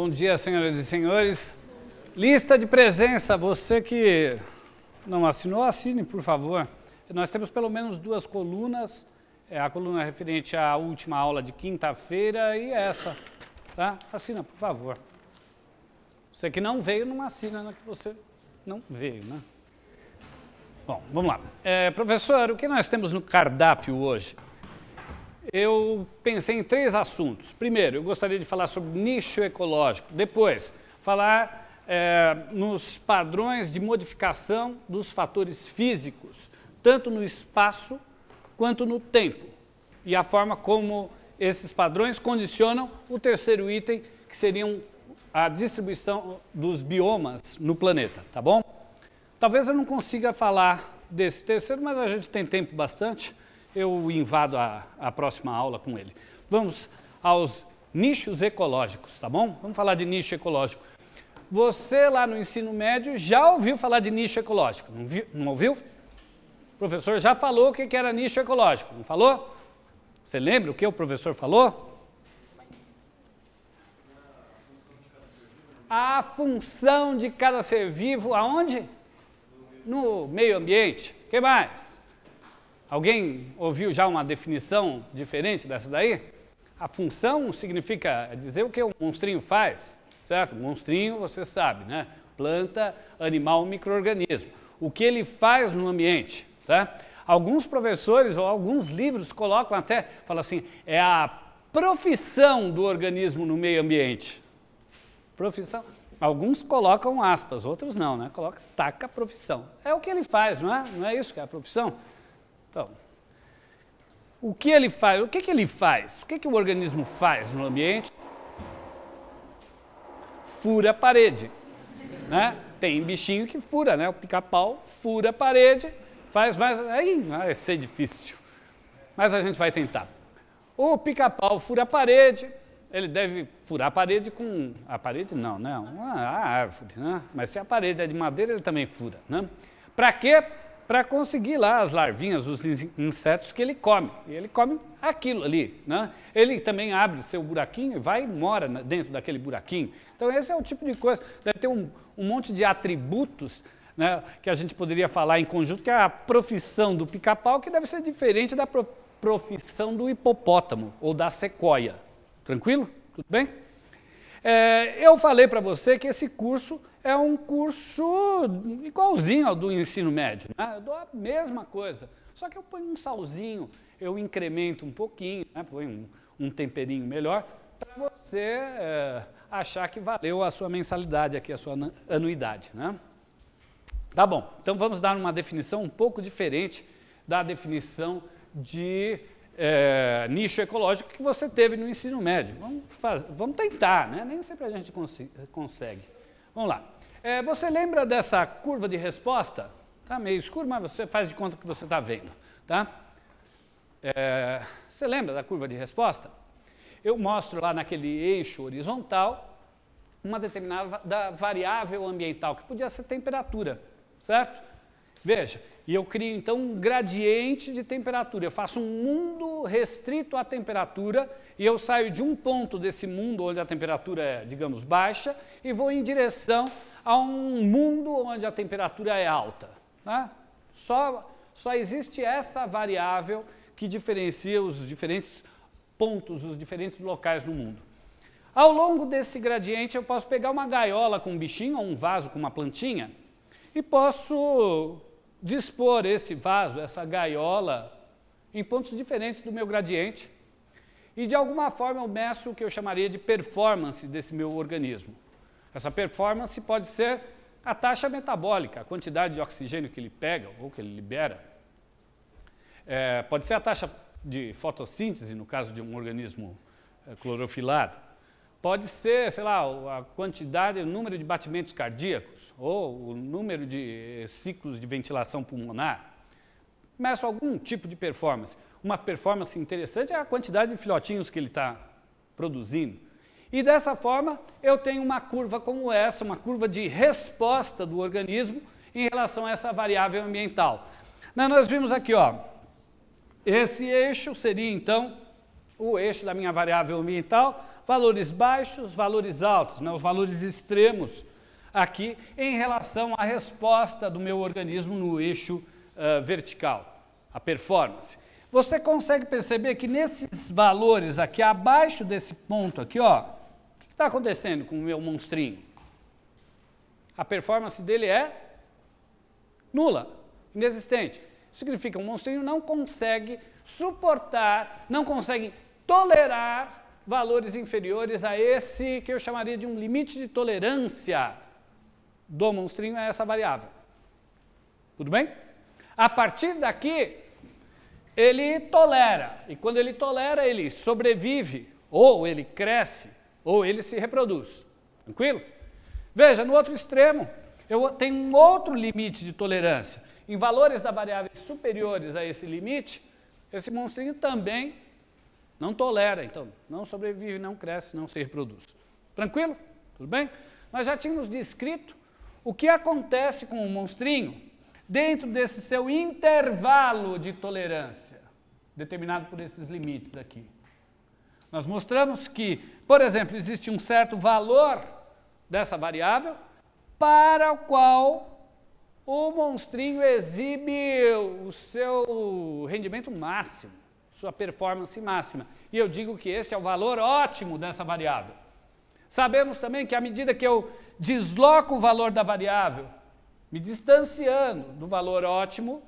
Bom dia, senhoras e senhores. Lista de presença, você que não assinou, assine, por favor. Nós temos pelo menos duas colunas, é a coluna referente à última aula de quinta-feira e essa, tá? Assina, por favor. Você que não veio, não assina, né? Que você não veio, né? Bom, vamos lá. É, professor, o que nós temos no cardápio hoje? eu pensei em três assuntos. Primeiro, eu gostaria de falar sobre nicho ecológico. Depois, falar é, nos padrões de modificação dos fatores físicos, tanto no espaço quanto no tempo, e a forma como esses padrões condicionam o terceiro item, que seriam a distribuição dos biomas no planeta, tá bom? Talvez eu não consiga falar desse terceiro, mas a gente tem tempo bastante eu invado a, a próxima aula com ele. Vamos aos nichos ecológicos, tá bom? Vamos falar de nicho ecológico. Você lá no ensino médio já ouviu falar de nicho ecológico, não, viu, não ouviu? O professor já falou o que era nicho ecológico, não falou? Você lembra o que o professor falou? A função de cada ser vivo aonde? No meio ambiente. O que mais? Alguém ouviu já uma definição diferente dessa daí? A função significa dizer o que o monstrinho faz, certo? Monstrinho, você sabe, né? Planta, animal, microorganismo. O que ele faz no ambiente, tá? Alguns professores ou alguns livros colocam até, falam assim, é a profissão do organismo no meio ambiente. Profissão. Alguns colocam aspas, outros não, né? Coloca, taca profissão. É o que ele faz, não é? Não é isso que é a profissão? Então, o que ele faz? O que, que ele faz? O que, que o organismo faz no ambiente? Fura a parede. Né? Tem bichinho que fura, né? O pica-pau fura a parede, faz mais. Aí vai ah, ser difícil. Mas a gente vai tentar. O pica-pau fura a parede, ele deve furar a parede com. A parede não, né? A árvore, né? Mas se a parede é de madeira, ele também fura, né? Para quê? para conseguir lá as larvinhas, os insetos que ele come. E ele come aquilo ali. Né? Ele também abre seu buraquinho e vai e mora dentro daquele buraquinho. Então, esse é o tipo de coisa. Deve ter um, um monte de atributos né, que a gente poderia falar em conjunto, que é a profissão do pica-pau, que deve ser diferente da profissão do hipopótamo ou da sequoia. Tranquilo? Tudo bem? É, eu falei para você que esse curso é um curso igualzinho ao do ensino médio. Né? Eu dou a mesma coisa, só que eu ponho um salzinho, eu incremento um pouquinho, né? ponho um, um temperinho melhor, para você é, achar que valeu a sua mensalidade aqui, a sua anuidade. Né? Tá bom, então vamos dar uma definição um pouco diferente da definição de é, nicho ecológico que você teve no ensino médio. Vamos, vamos tentar, né? nem sempre a gente consegue. Vamos lá. É, você lembra dessa curva de resposta? Tá meio escuro, mas você faz de conta que você está vendo, tá? É, você lembra da curva de resposta? Eu mostro lá naquele eixo horizontal uma determinada variável ambiental, que podia ser temperatura, certo? Veja, e eu crio então um gradiente de temperatura. Eu faço um mundo restrito à temperatura e eu saio de um ponto desse mundo onde a temperatura é, digamos, baixa e vou em direção a um mundo onde a temperatura é alta. Né? Só, só existe essa variável que diferencia os diferentes pontos, os diferentes locais do mundo. Ao longo desse gradiente, eu posso pegar uma gaiola com um bichinho ou um vaso com uma plantinha e posso dispor esse vaso, essa gaiola, em pontos diferentes do meu gradiente e de alguma forma eu meço o que eu chamaria de performance desse meu organismo. Essa performance pode ser a taxa metabólica, a quantidade de oxigênio que ele pega ou que ele libera. É, pode ser a taxa de fotossíntese, no caso de um organismo é, clorofilado. Pode ser, sei lá, a quantidade, o número de batimentos cardíacos ou o número de eh, ciclos de ventilação pulmonar. Meço algum tipo de performance. Uma performance interessante é a quantidade de filhotinhos que ele está produzindo. E dessa forma, eu tenho uma curva como essa, uma curva de resposta do organismo em relação a essa variável ambiental. Né, nós vimos aqui, ó, esse eixo seria então o eixo da minha variável ambiental, valores baixos, valores altos, né, os valores extremos aqui em relação à resposta do meu organismo no eixo uh, vertical, a performance. Você consegue perceber que nesses valores aqui, abaixo desse ponto aqui, ó, o que está acontecendo com o meu monstrinho? A performance dele é nula, inexistente. Significa que o monstrinho não consegue suportar, não consegue tolerar valores inferiores a esse que eu chamaria de um limite de tolerância do monstrinho a é essa variável. Tudo bem? A partir daqui, ele tolera. E quando ele tolera, ele sobrevive, ou ele cresce, ou ele se reproduz. Tranquilo? Veja, no outro extremo, eu tenho um outro limite de tolerância. Em valores da variável superiores a esse limite, esse monstrinho também não tolera, então, não sobrevive, não cresce, não se reproduz. Tranquilo? Tudo bem? Nós já tínhamos descrito o que acontece com o monstrinho dentro desse seu intervalo de tolerância, determinado por esses limites aqui. Nós mostramos que, por exemplo, existe um certo valor dessa variável para o qual o monstrinho exibe o seu rendimento máximo sua performance máxima. E eu digo que esse é o valor ótimo dessa variável. Sabemos também que à medida que eu desloco o valor da variável, me distanciando do valor ótimo,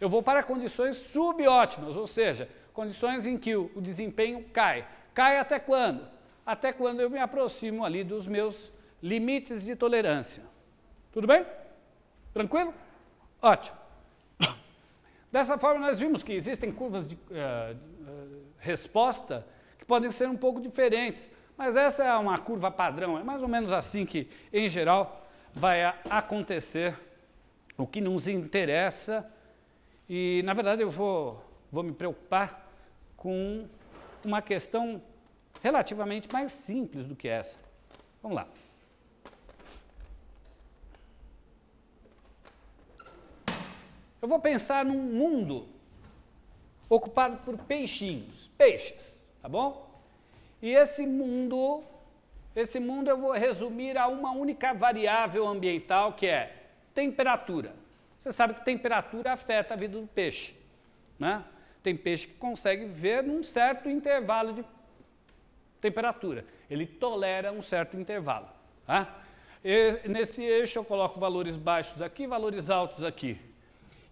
eu vou para condições subótimas, ou seja, condições em que o desempenho cai. Cai até quando? Até quando eu me aproximo ali dos meus limites de tolerância. Tudo bem? Tranquilo? Ótimo. Dessa forma, nós vimos que existem curvas de uh, resposta que podem ser um pouco diferentes, mas essa é uma curva padrão, é mais ou menos assim que, em geral, vai acontecer o que nos interessa. E, na verdade, eu vou, vou me preocupar com uma questão relativamente mais simples do que essa. Vamos lá. Eu vou pensar num mundo ocupado por peixinhos, peixes, tá bom? E esse mundo, esse mundo eu vou resumir a uma única variável ambiental que é temperatura. Você sabe que temperatura afeta a vida do peixe, né? Tem peixe que consegue viver num certo intervalo de temperatura. Ele tolera um certo intervalo. Tá? E nesse eixo eu coloco valores baixos aqui, valores altos aqui.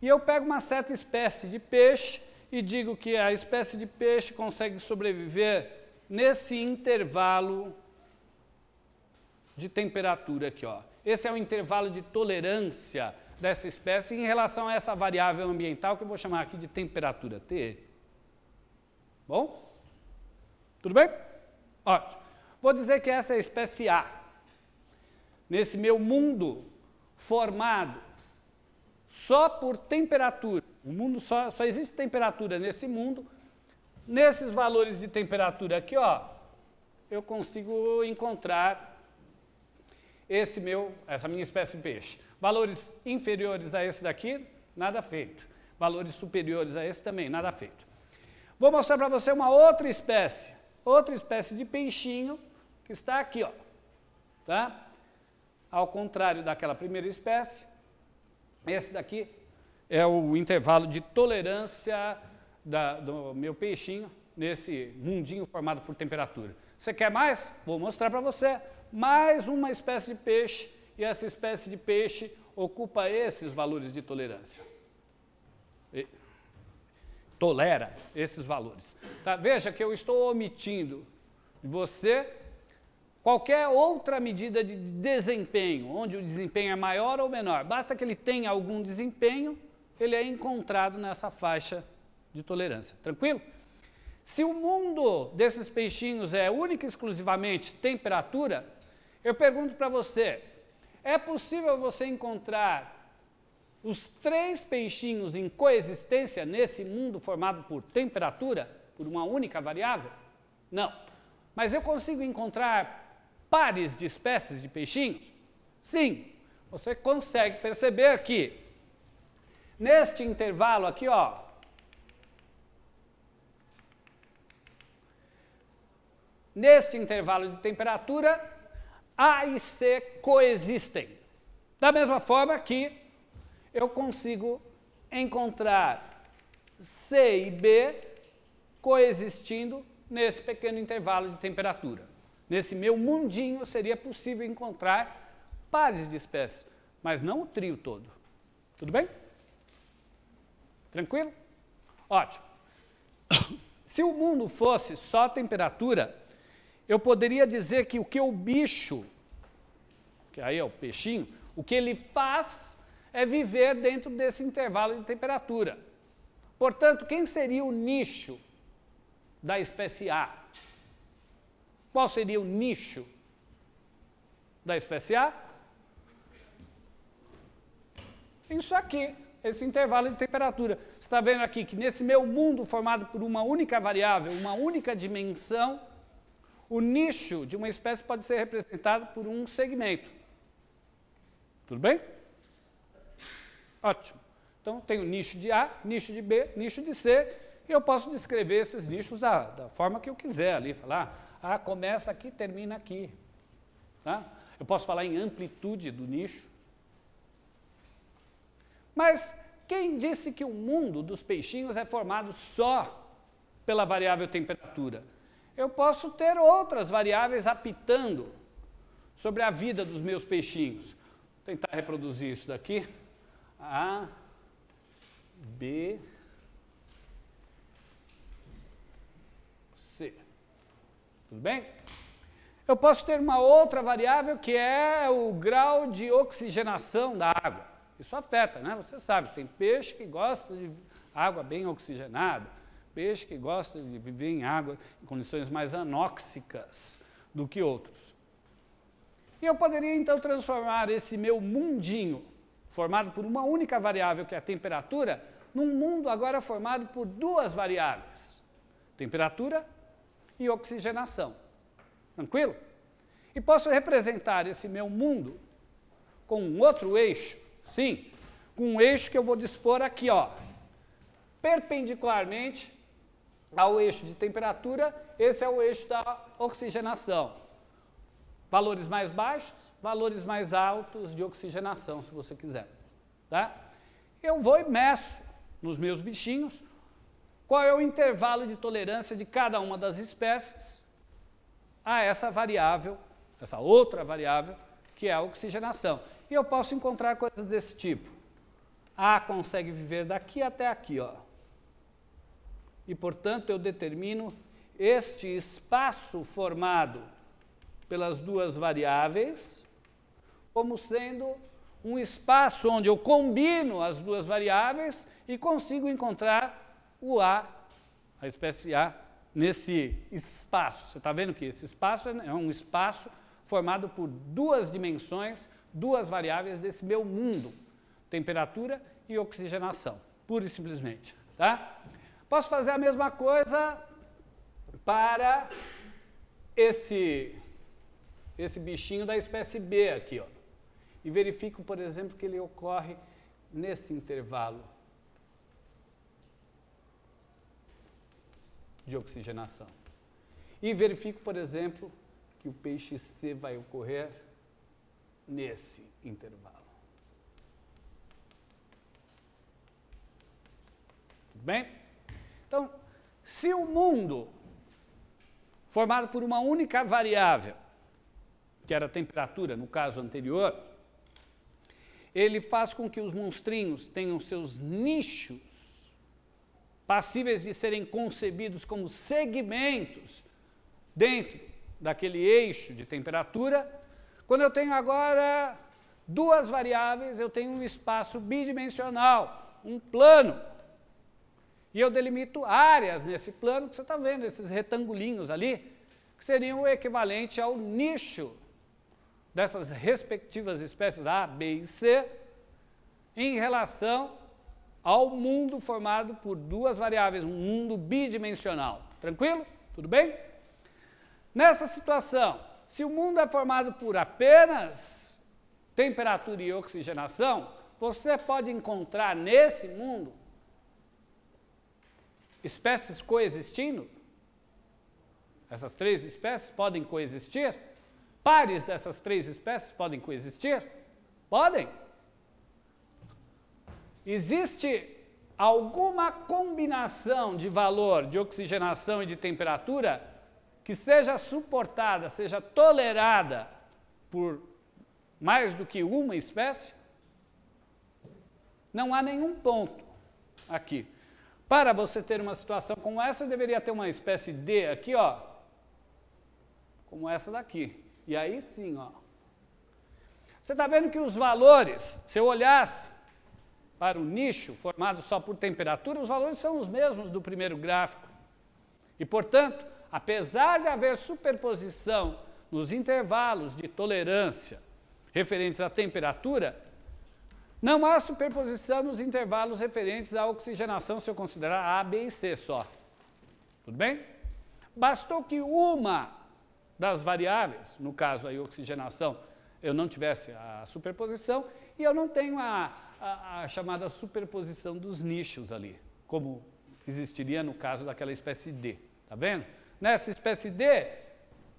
E eu pego uma certa espécie de peixe e digo que a espécie de peixe consegue sobreviver nesse intervalo de temperatura aqui, ó. Esse é o intervalo de tolerância dessa espécie em relação a essa variável ambiental que eu vou chamar aqui de temperatura T. Bom? Tudo bem? Ótimo. Vou dizer que essa é a espécie A. Nesse meu mundo formado só por temperatura. O mundo só, só existe temperatura nesse mundo. Nesses valores de temperatura aqui, ó, eu consigo encontrar esse meu, essa minha espécie de peixe. Valores inferiores a esse daqui, nada feito. Valores superiores a esse também, nada feito. Vou mostrar para você uma outra espécie, outra espécie de peixinho que está aqui, ó. Tá? Ao contrário daquela primeira espécie, esse daqui é o intervalo de tolerância da, do meu peixinho nesse mundinho formado por temperatura. Você quer mais? Vou mostrar para você mais uma espécie de peixe, e essa espécie de peixe ocupa esses valores de tolerância. E tolera esses valores. Tá? Veja que eu estou omitindo você Qualquer outra medida de desempenho, onde o desempenho é maior ou menor, basta que ele tenha algum desempenho, ele é encontrado nessa faixa de tolerância. Tranquilo? Se o mundo desses peixinhos é única e exclusivamente temperatura, eu pergunto para você: é possível você encontrar os três peixinhos em coexistência nesse mundo formado por temperatura, por uma única variável? Não. Mas eu consigo encontrar pares de espécies de peixinhos? Sim, você consegue perceber que neste intervalo aqui, ó, neste intervalo de temperatura, A e C coexistem. Da mesma forma que eu consigo encontrar C e B coexistindo nesse pequeno intervalo de temperatura. Nesse meu mundinho seria possível encontrar pares de espécies, mas não o trio todo. Tudo bem? Tranquilo? Ótimo. Se o mundo fosse só temperatura, eu poderia dizer que o que o bicho, que aí é o peixinho, o que ele faz é viver dentro desse intervalo de temperatura. Portanto, quem seria o nicho da espécie A? Qual seria o nicho da espécie A? Isso aqui, esse intervalo de temperatura. Você está vendo aqui que nesse meu mundo formado por uma única variável, uma única dimensão, o nicho de uma espécie pode ser representado por um segmento. Tudo bem? Ótimo. Então, tenho nicho de A, nicho de B, nicho de C, e eu posso descrever esses nichos da, da forma que eu quiser ali, falar ah, começa aqui, termina aqui. Tá? Eu posso falar em amplitude do nicho. Mas quem disse que o mundo dos peixinhos é formado só pela variável temperatura? Eu posso ter outras variáveis apitando sobre a vida dos meus peixinhos. Vou tentar reproduzir isso daqui. A, B, Tudo bem? Eu posso ter uma outra variável que é o grau de oxigenação da água. Isso afeta, né? Você sabe, tem peixe que gosta de água bem oxigenada, peixe que gosta de viver em água em condições mais anóxicas do que outros. E eu poderia então transformar esse meu mundinho, formado por uma única variável que é a temperatura, num mundo agora formado por duas variáveis: temperatura e oxigenação. Tranquilo? E posso representar esse meu mundo com um outro eixo? Sim, com um eixo que eu vou dispor aqui, ó, perpendicularmente ao eixo de temperatura, esse é o eixo da oxigenação. Valores mais baixos, valores mais altos de oxigenação, se você quiser. Tá? Eu vou imerso nos meus bichinhos qual é o intervalo de tolerância de cada uma das espécies a essa variável, essa outra variável, que é a oxigenação? E eu posso encontrar coisas desse tipo. A consegue viver daqui até aqui, ó. E, portanto, eu determino este espaço formado pelas duas variáveis como sendo um espaço onde eu combino as duas variáveis e consigo encontrar o A, a espécie A, nesse espaço. Você está vendo que esse espaço é, é um espaço formado por duas dimensões, duas variáveis desse meu mundo, temperatura e oxigenação, pura e simplesmente. Tá? Posso fazer a mesma coisa para esse, esse bichinho da espécie B aqui. Ó, e verifico, por exemplo, que ele ocorre nesse intervalo de oxigenação. E verifico, por exemplo, que o peixe C vai ocorrer nesse intervalo. Tudo bem? Então, se o mundo formado por uma única variável, que era a temperatura no caso anterior, ele faz com que os monstrinhos tenham seus nichos passíveis de serem concebidos como segmentos dentro daquele eixo de temperatura, quando eu tenho agora duas variáveis, eu tenho um espaço bidimensional, um plano. E eu delimito áreas nesse plano que você está vendo, esses retangulinhos ali, que seriam o equivalente ao nicho dessas respectivas espécies A, B e C, em relação ao mundo formado por duas variáveis, um mundo bidimensional. Tranquilo? Tudo bem? Nessa situação, se o mundo é formado por apenas temperatura e oxigenação, você pode encontrar nesse mundo espécies coexistindo? Essas três espécies podem coexistir? Pares dessas três espécies podem coexistir? Podem. Existe alguma combinação de valor de oxigenação e de temperatura que seja suportada, seja tolerada por mais do que uma espécie? Não há nenhum ponto aqui. Para você ter uma situação como essa, deveria ter uma espécie D aqui, ó, como essa daqui. E aí sim, ó. Você está vendo que os valores, se eu olhasse para o nicho, formado só por temperatura, os valores são os mesmos do primeiro gráfico. E, portanto, apesar de haver superposição nos intervalos de tolerância referentes à temperatura, não há superposição nos intervalos referentes à oxigenação se eu considerar A, B e C só. Tudo bem? Bastou que uma das variáveis, no caso aí oxigenação, eu não tivesse a superposição e eu não tenho a, a, a chamada superposição dos nichos ali, como existiria no caso daquela espécie D. Está vendo? Nessa espécie D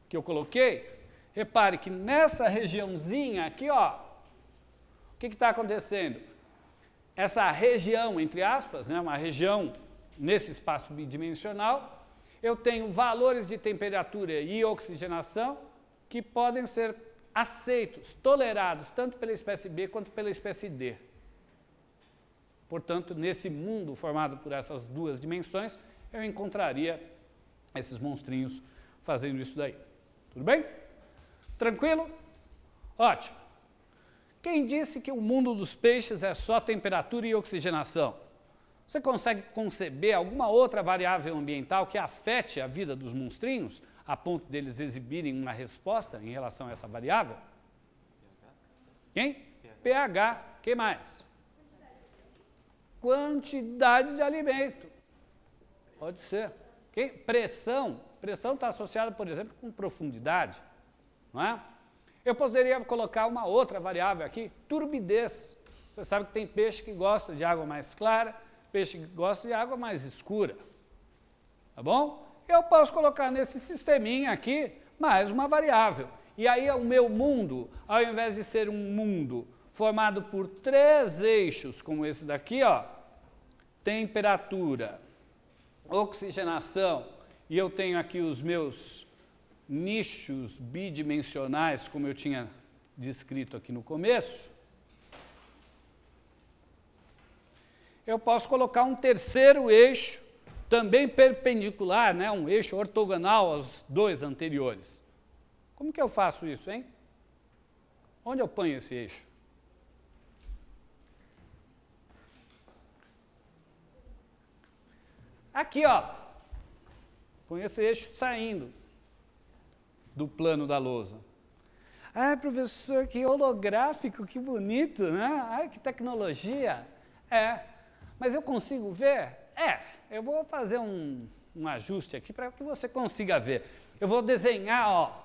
que eu coloquei, repare que nessa regiãozinha aqui, ó, o que está acontecendo? Essa região, entre aspas, né, uma região nesse espaço bidimensional, eu tenho valores de temperatura e oxigenação que podem ser aceitos, tolerados, tanto pela espécie B quanto pela espécie D. Portanto, nesse mundo formado por essas duas dimensões, eu encontraria esses monstrinhos fazendo isso daí. Tudo bem? Tranquilo? Ótimo. Quem disse que o mundo dos peixes é só temperatura e oxigenação? Você consegue conceber alguma outra variável ambiental que afete a vida dos monstrinhos, a ponto deles exibirem uma resposta em relação a essa variável? Quem? pH. pH. Quem mais? quantidade de alimento. Pode ser. Okay? Pressão. Pressão está associada, por exemplo, com profundidade. Não é? Eu poderia colocar uma outra variável aqui, turbidez. Você sabe que tem peixe que gosta de água mais clara, peixe que gosta de água mais escura. Tá bom? Eu posso colocar nesse sisteminha aqui mais uma variável. E aí é o meu mundo, ao invés de ser um mundo formado por três eixos, como esse daqui, ó, temperatura, oxigenação, e eu tenho aqui os meus nichos bidimensionais, como eu tinha descrito aqui no começo, eu posso colocar um terceiro eixo, também perpendicular, né, um eixo ortogonal aos dois anteriores. Como que eu faço isso, hein? Onde eu ponho esse eixo? Aqui, ó, com esse eixo saindo do plano da lousa. Ah, professor, que holográfico, que bonito, né? Ah, que tecnologia. É, mas eu consigo ver? É, eu vou fazer um, um ajuste aqui para que você consiga ver. Eu vou desenhar, ó,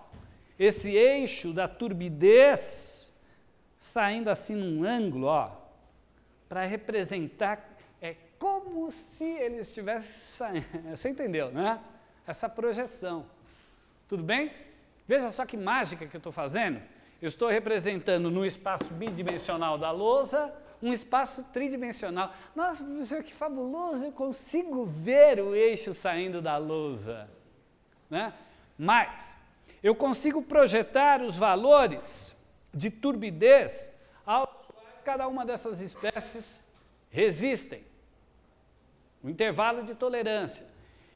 esse eixo da turbidez saindo assim num ângulo, ó, para representar como se ele estivesse. Você entendeu, né? Essa projeção. Tudo bem? Veja só que mágica que eu estou fazendo. Eu estou representando no espaço bidimensional da lousa um espaço tridimensional. Nossa, professor, que fabuloso! Eu consigo ver o eixo saindo da lousa. Né? Mas eu consigo projetar os valores de turbidez aos quais cada uma dessas espécies resistem um intervalo de tolerância.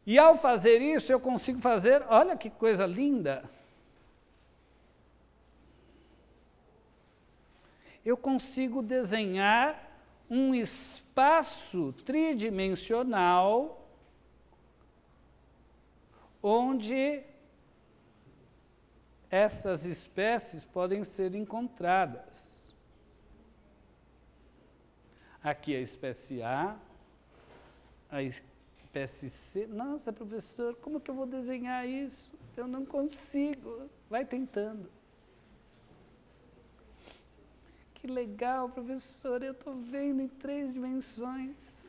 E ao fazer isso, eu consigo fazer, olha que coisa linda. Eu consigo desenhar um espaço tridimensional onde essas espécies podem ser encontradas. Aqui é a espécie A, a PSC, nossa professor, como que eu vou desenhar isso? Eu não consigo. Vai tentando. Que legal, professor, eu estou vendo em três dimensões.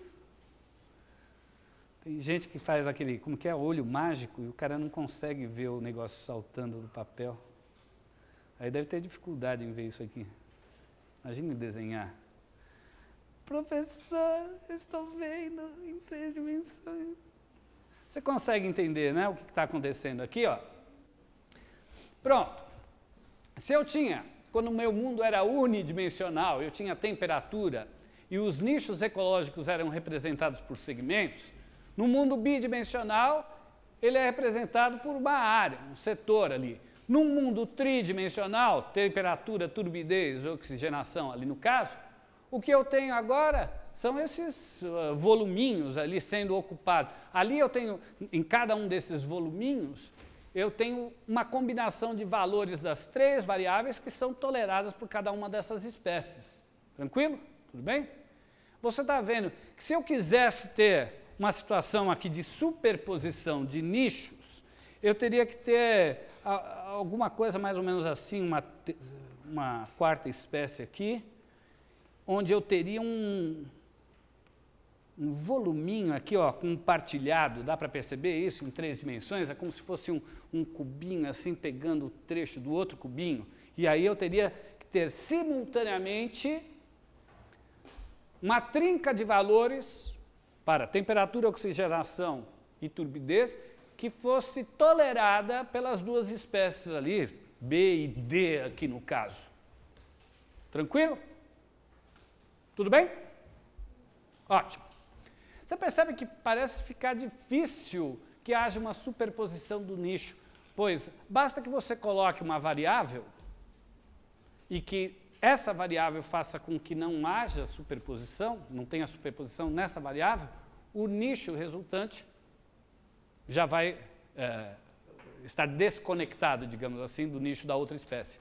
Tem gente que faz aquele, como que é, olho mágico, e o cara não consegue ver o negócio saltando do papel. Aí deve ter dificuldade em ver isso aqui. Imagine desenhar. Professor, estou vendo em três dimensões. Você consegue entender né, o que está acontecendo aqui? Ó? Pronto. Se eu tinha, quando o meu mundo era unidimensional, eu tinha temperatura e os nichos ecológicos eram representados por segmentos, no mundo bidimensional ele é representado por uma área, um setor ali. Num mundo tridimensional, temperatura, turbidez, oxigenação ali no caso, o que eu tenho agora são esses uh, voluminhos ali sendo ocupados. Ali eu tenho, em cada um desses voluminhos, eu tenho uma combinação de valores das três variáveis que são toleradas por cada uma dessas espécies. Tranquilo? Tudo bem? Você está vendo que se eu quisesse ter uma situação aqui de superposição de nichos, eu teria que ter ah, alguma coisa mais ou menos assim, uma, uma quarta espécie aqui, onde eu teria um, um voluminho aqui, ó, compartilhado, dá para perceber isso em três dimensões? É como se fosse um, um cubinho assim, pegando o trecho do outro cubinho. E aí eu teria que ter simultaneamente uma trinca de valores para temperatura, oxigenação e turbidez que fosse tolerada pelas duas espécies ali, B e D aqui no caso. Tranquilo? Tudo bem? Ótimo. Você percebe que parece ficar difícil que haja uma superposição do nicho, pois basta que você coloque uma variável e que essa variável faça com que não haja superposição, não tenha superposição nessa variável, o nicho resultante já vai é, estar desconectado, digamos assim, do nicho da outra espécie.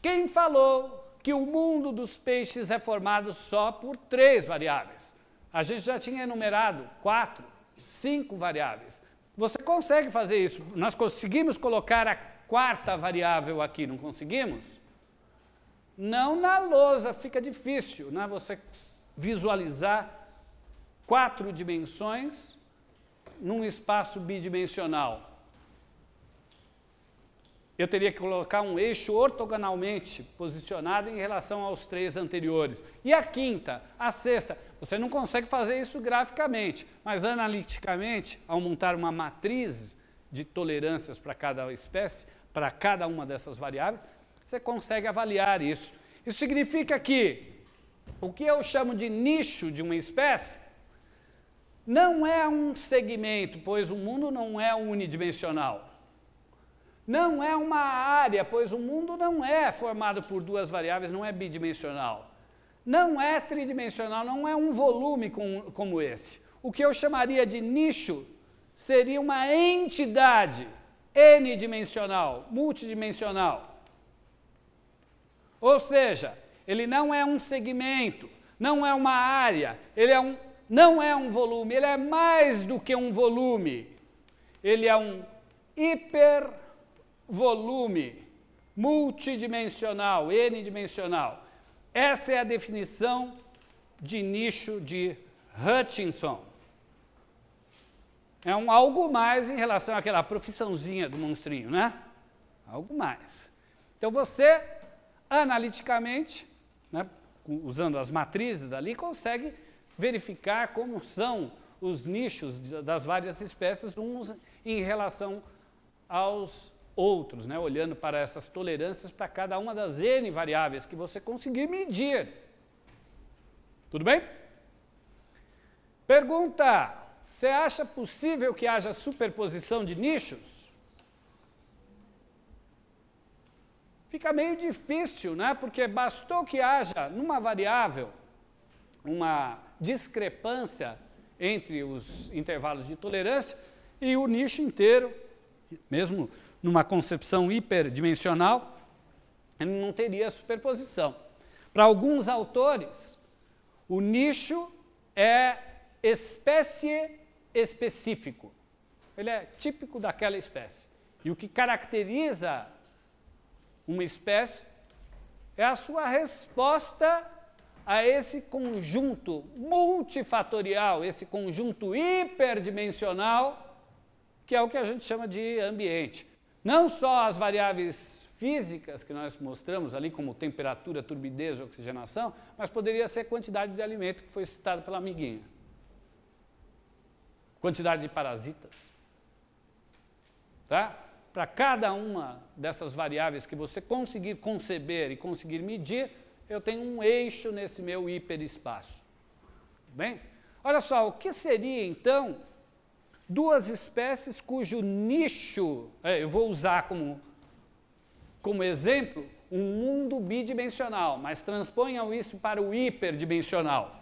Quem falou que o mundo dos peixes é formado só por três variáveis. A gente já tinha enumerado quatro, cinco variáveis. Você consegue fazer isso? Nós conseguimos colocar a quarta variável aqui, não conseguimos? Não na lousa, fica difícil, né? Você visualizar quatro dimensões num espaço bidimensional eu teria que colocar um eixo ortogonalmente posicionado em relação aos três anteriores. E a quinta, a sexta, você não consegue fazer isso graficamente, mas analiticamente, ao montar uma matriz de tolerâncias para cada espécie, para cada uma dessas variáveis, você consegue avaliar isso. Isso significa que o que eu chamo de nicho de uma espécie não é um segmento, pois o mundo não é unidimensional. Não é uma área, pois o mundo não é formado por duas variáveis, não é bidimensional. Não é tridimensional, não é um volume com, como esse. O que eu chamaria de nicho seria uma entidade n-dimensional, multidimensional. Ou seja, ele não é um segmento, não é uma área, ele é um, não é um volume, ele é mais do que um volume. Ele é um hiper volume multidimensional, n-dimensional. Essa é a definição de nicho de Hutchinson. É um algo mais em relação àquela profissãozinha do monstrinho, né? Algo mais. Então você, analiticamente, né, usando as matrizes ali, consegue verificar como são os nichos das várias espécies, uns em relação aos outros, né? olhando para essas tolerâncias para cada uma das N variáveis que você conseguir medir. Tudo bem? Pergunta: você acha possível que haja superposição de nichos? Fica meio difícil, né? Porque bastou que haja numa variável uma discrepância entre os intervalos de tolerância e o nicho inteiro, mesmo numa concepção hiperdimensional, ele não teria superposição. Para alguns autores, o nicho é espécie específico. Ele é típico daquela espécie. E o que caracteriza uma espécie é a sua resposta a esse conjunto multifatorial, esse conjunto hiperdimensional, que é o que a gente chama de ambiente. Não só as variáveis físicas que nós mostramos ali, como temperatura, turbidez, oxigenação, mas poderia ser quantidade de alimento que foi citada pela amiguinha. Quantidade de parasitas. Tá? Para cada uma dessas variáveis que você conseguir conceber e conseguir medir, eu tenho um eixo nesse meu hiperespaço. Tá bem? Olha só, o que seria então duas espécies cujo nicho, é, eu vou usar como, como exemplo, um mundo bidimensional, mas transponham isso para o hiperdimensional.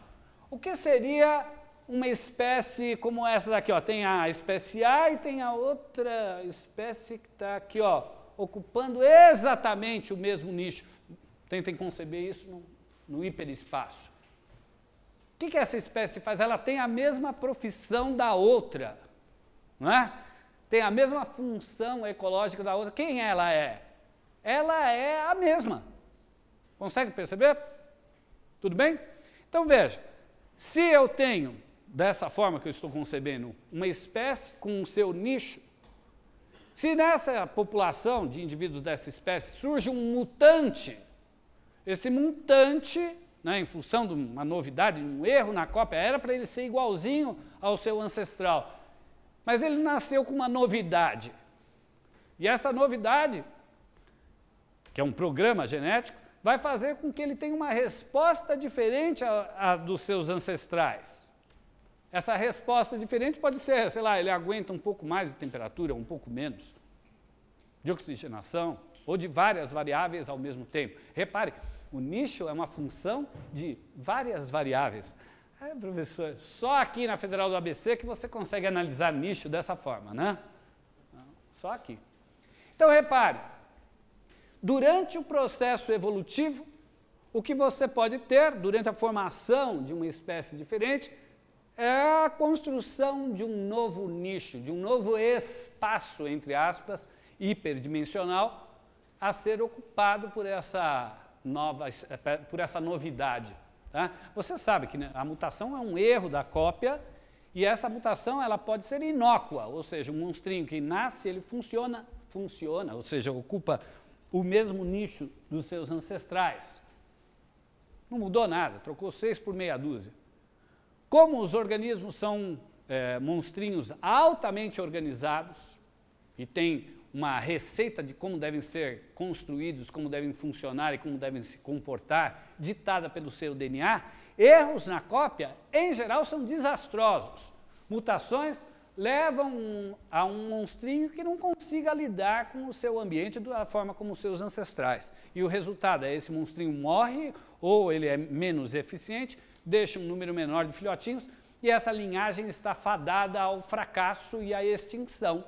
O que seria uma espécie como essa daqui? Ó? Tem a espécie A e tem a outra espécie que está aqui, ó, ocupando exatamente o mesmo nicho. Tentem conceber isso no, no hiperespaço. O que, que essa espécie faz? Ela tem a mesma profissão da outra não é? Tem a mesma função ecológica da outra. Quem ela é? Ela é a mesma. Consegue perceber? Tudo bem? Então veja, se eu tenho, dessa forma que eu estou concebendo, uma espécie com o seu nicho, se nessa população de indivíduos dessa espécie surge um mutante, esse mutante, né, em função de uma novidade, de um erro na cópia, era para ele ser igualzinho ao seu ancestral. Mas ele nasceu com uma novidade. E essa novidade, que é um programa genético, vai fazer com que ele tenha uma resposta diferente à, dos seus ancestrais. Essa resposta diferente pode ser, sei lá, ele aguenta um pouco mais de temperatura, um pouco menos, de oxigenação, ou de várias variáveis ao mesmo tempo. Repare, o nicho é uma função de várias variáveis. É, professor, só aqui na Federal do ABC que você consegue analisar nicho dessa forma, né? Só aqui. Então, repare, durante o processo evolutivo, o que você pode ter durante a formação de uma espécie diferente é a construção de um novo nicho, de um novo espaço, entre aspas, hiperdimensional, a ser ocupado por essa nova, por essa novidade. Tá? Você sabe que né, a mutação é um erro da cópia e essa mutação ela pode ser inócua, ou seja, um monstrinho que nasce, ele funciona, funciona, ou seja, ocupa o mesmo nicho dos seus ancestrais. Não mudou nada, trocou seis por meia dúzia. Como os organismos são é, monstrinhos altamente organizados e têm uma receita de como devem ser construídos, como devem funcionar e como devem se comportar, ditada pelo seu DNA, erros na cópia, em geral, são desastrosos. Mutações levam a um monstrinho que não consiga lidar com o seu ambiente da forma como seus ancestrais. E o resultado é esse monstrinho morre ou ele é menos eficiente, deixa um número menor de filhotinhos e essa linhagem está fadada ao fracasso e à extinção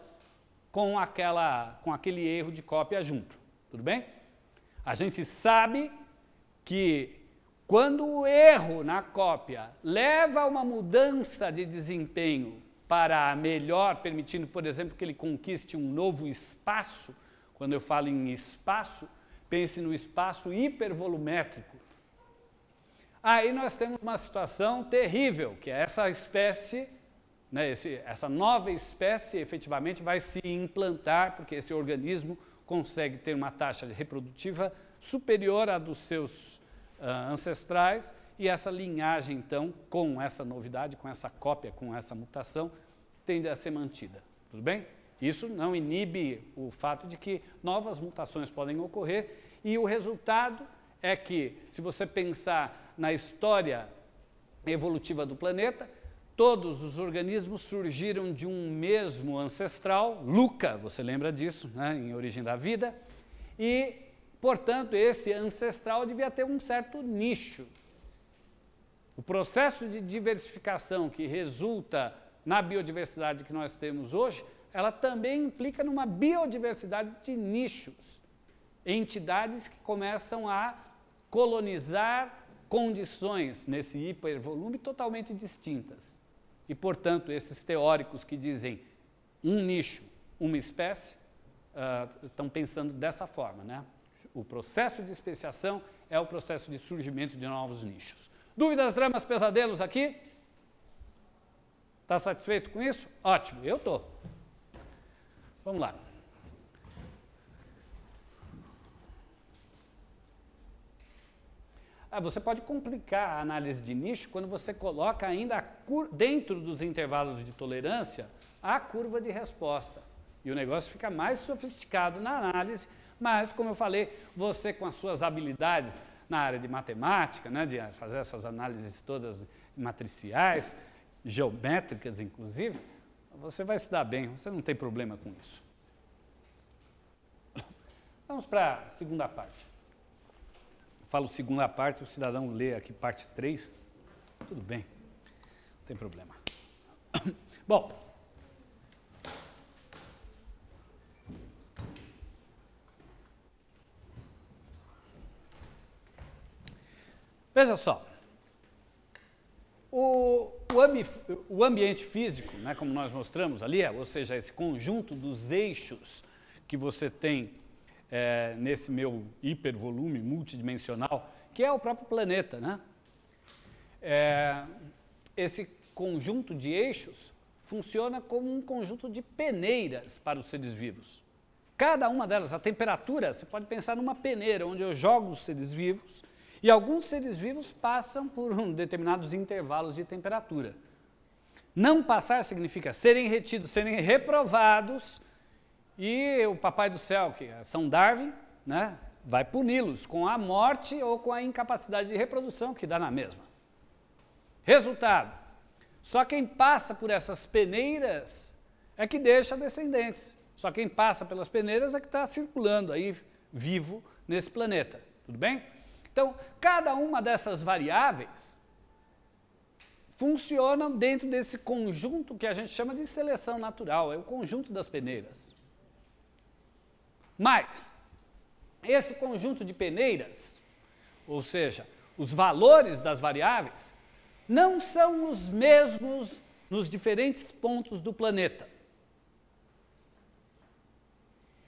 com, aquela, com aquele erro de cópia junto. Tudo bem? A gente sabe que quando o erro na cópia leva a uma mudança de desempenho para melhor, permitindo, por exemplo, que ele conquiste um novo espaço, quando eu falo em espaço, pense no espaço hipervolumétrico. Aí nós temos uma situação terrível, que é essa espécie né, esse, essa nova espécie efetivamente vai se implantar, porque esse organismo consegue ter uma taxa reprodutiva superior à dos seus uh, ancestrais, e essa linhagem, então, com essa novidade, com essa cópia, com essa mutação, tende a ser mantida. Tudo bem? Isso não inibe o fato de que novas mutações podem ocorrer, e o resultado é que, se você pensar na história evolutiva do planeta, Todos os organismos surgiram de um mesmo ancestral, Luca, você lembra disso, né, em Origem da Vida, e, portanto, esse ancestral devia ter um certo nicho. O processo de diversificação que resulta na biodiversidade que nós temos hoje, ela também implica numa biodiversidade de nichos, entidades que começam a colonizar condições nesse hipervolume totalmente distintas. E, portanto, esses teóricos que dizem um nicho, uma espécie, uh, estão pensando dessa forma. Né? O processo de especiação é o processo de surgimento de novos nichos. Dúvidas, dramas, pesadelos aqui? Está satisfeito com isso? Ótimo, eu estou. Vamos lá. Ah, você pode complicar a análise de nicho quando você coloca ainda dentro dos intervalos de tolerância a curva de resposta. E o negócio fica mais sofisticado na análise, mas, como eu falei, você com as suas habilidades na área de matemática, né, de fazer essas análises todas matriciais, geométricas inclusive, você vai se dar bem, você não tem problema com isso. Vamos para a segunda parte falo segunda parte, o cidadão lê aqui parte 3, tudo bem, não tem problema. Bom, veja só, o, o, ambi, o ambiente físico, né, como nós mostramos ali, é, ou seja, esse conjunto dos eixos que você tem é, nesse meu hipervolume multidimensional, que é o próprio planeta, né? É, esse conjunto de eixos funciona como um conjunto de peneiras para os seres vivos. Cada uma delas, a temperatura, você pode pensar numa peneira onde eu jogo os seres vivos e alguns seres vivos passam por um determinados intervalos de temperatura. Não passar significa serem retidos, serem reprovados e o papai do céu, que é São Darwin, né, vai puni-los com a morte ou com a incapacidade de reprodução, que dá na mesma. Resultado: só quem passa por essas peneiras é que deixa descendentes. Só quem passa pelas peneiras é que está circulando aí vivo nesse planeta. Tudo bem? Então, cada uma dessas variáveis funcionam dentro desse conjunto que a gente chama de seleção natural, é o conjunto das peneiras. Mas esse conjunto de peneiras, ou seja, os valores das variáveis, não são os mesmos nos diferentes pontos do planeta.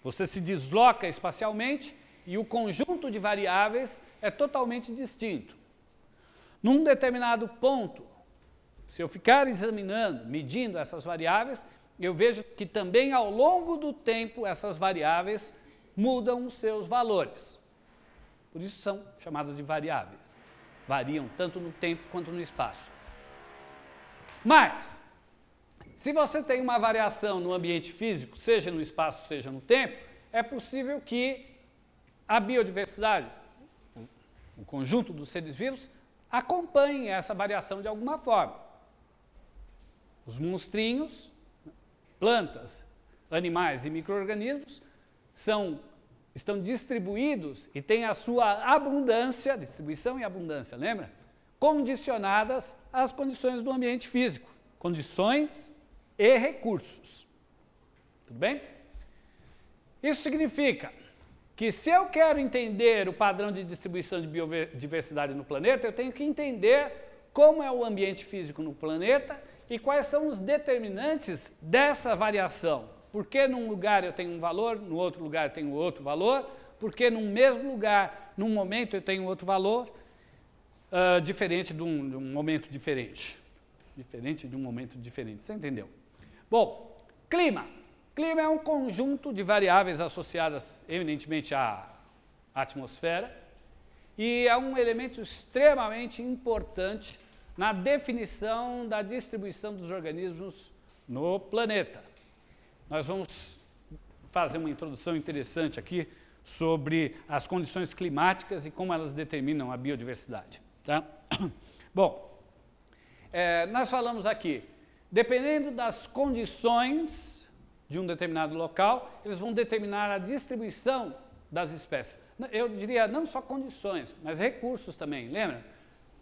Você se desloca espacialmente e o conjunto de variáveis é totalmente distinto. Num determinado ponto, se eu ficar examinando, medindo essas variáveis, eu vejo que também ao longo do tempo essas variáveis mudam os seus valores. Por isso são chamadas de variáveis. Variam tanto no tempo quanto no espaço. Mas, se você tem uma variação no ambiente físico, seja no espaço, seja no tempo, é possível que a biodiversidade, o conjunto dos seres vivos, acompanhe essa variação de alguma forma. Os monstrinhos plantas, animais e micro-organismos são estão distribuídos e têm a sua abundância, distribuição e abundância, lembra? Condicionadas às condições do ambiente físico, condições e recursos. Tudo bem? Isso significa que se eu quero entender o padrão de distribuição de biodiversidade no planeta, eu tenho que entender como é o ambiente físico no planeta e quais são os determinantes dessa variação. Por que num lugar eu tenho um valor, no outro lugar eu tenho outro valor? Por que num mesmo lugar, num momento eu tenho outro valor, uh, diferente de um, de um momento diferente? Diferente de um momento diferente, você entendeu? Bom, clima. Clima é um conjunto de variáveis associadas eminentemente à atmosfera e é um elemento extremamente importante na definição da distribuição dos organismos no planeta. Nós vamos fazer uma introdução interessante aqui sobre as condições climáticas e como elas determinam a biodiversidade. Tá? Bom, é, nós falamos aqui, dependendo das condições de um determinado local, eles vão determinar a distribuição das espécies. Eu diria não só condições, mas recursos também, lembra?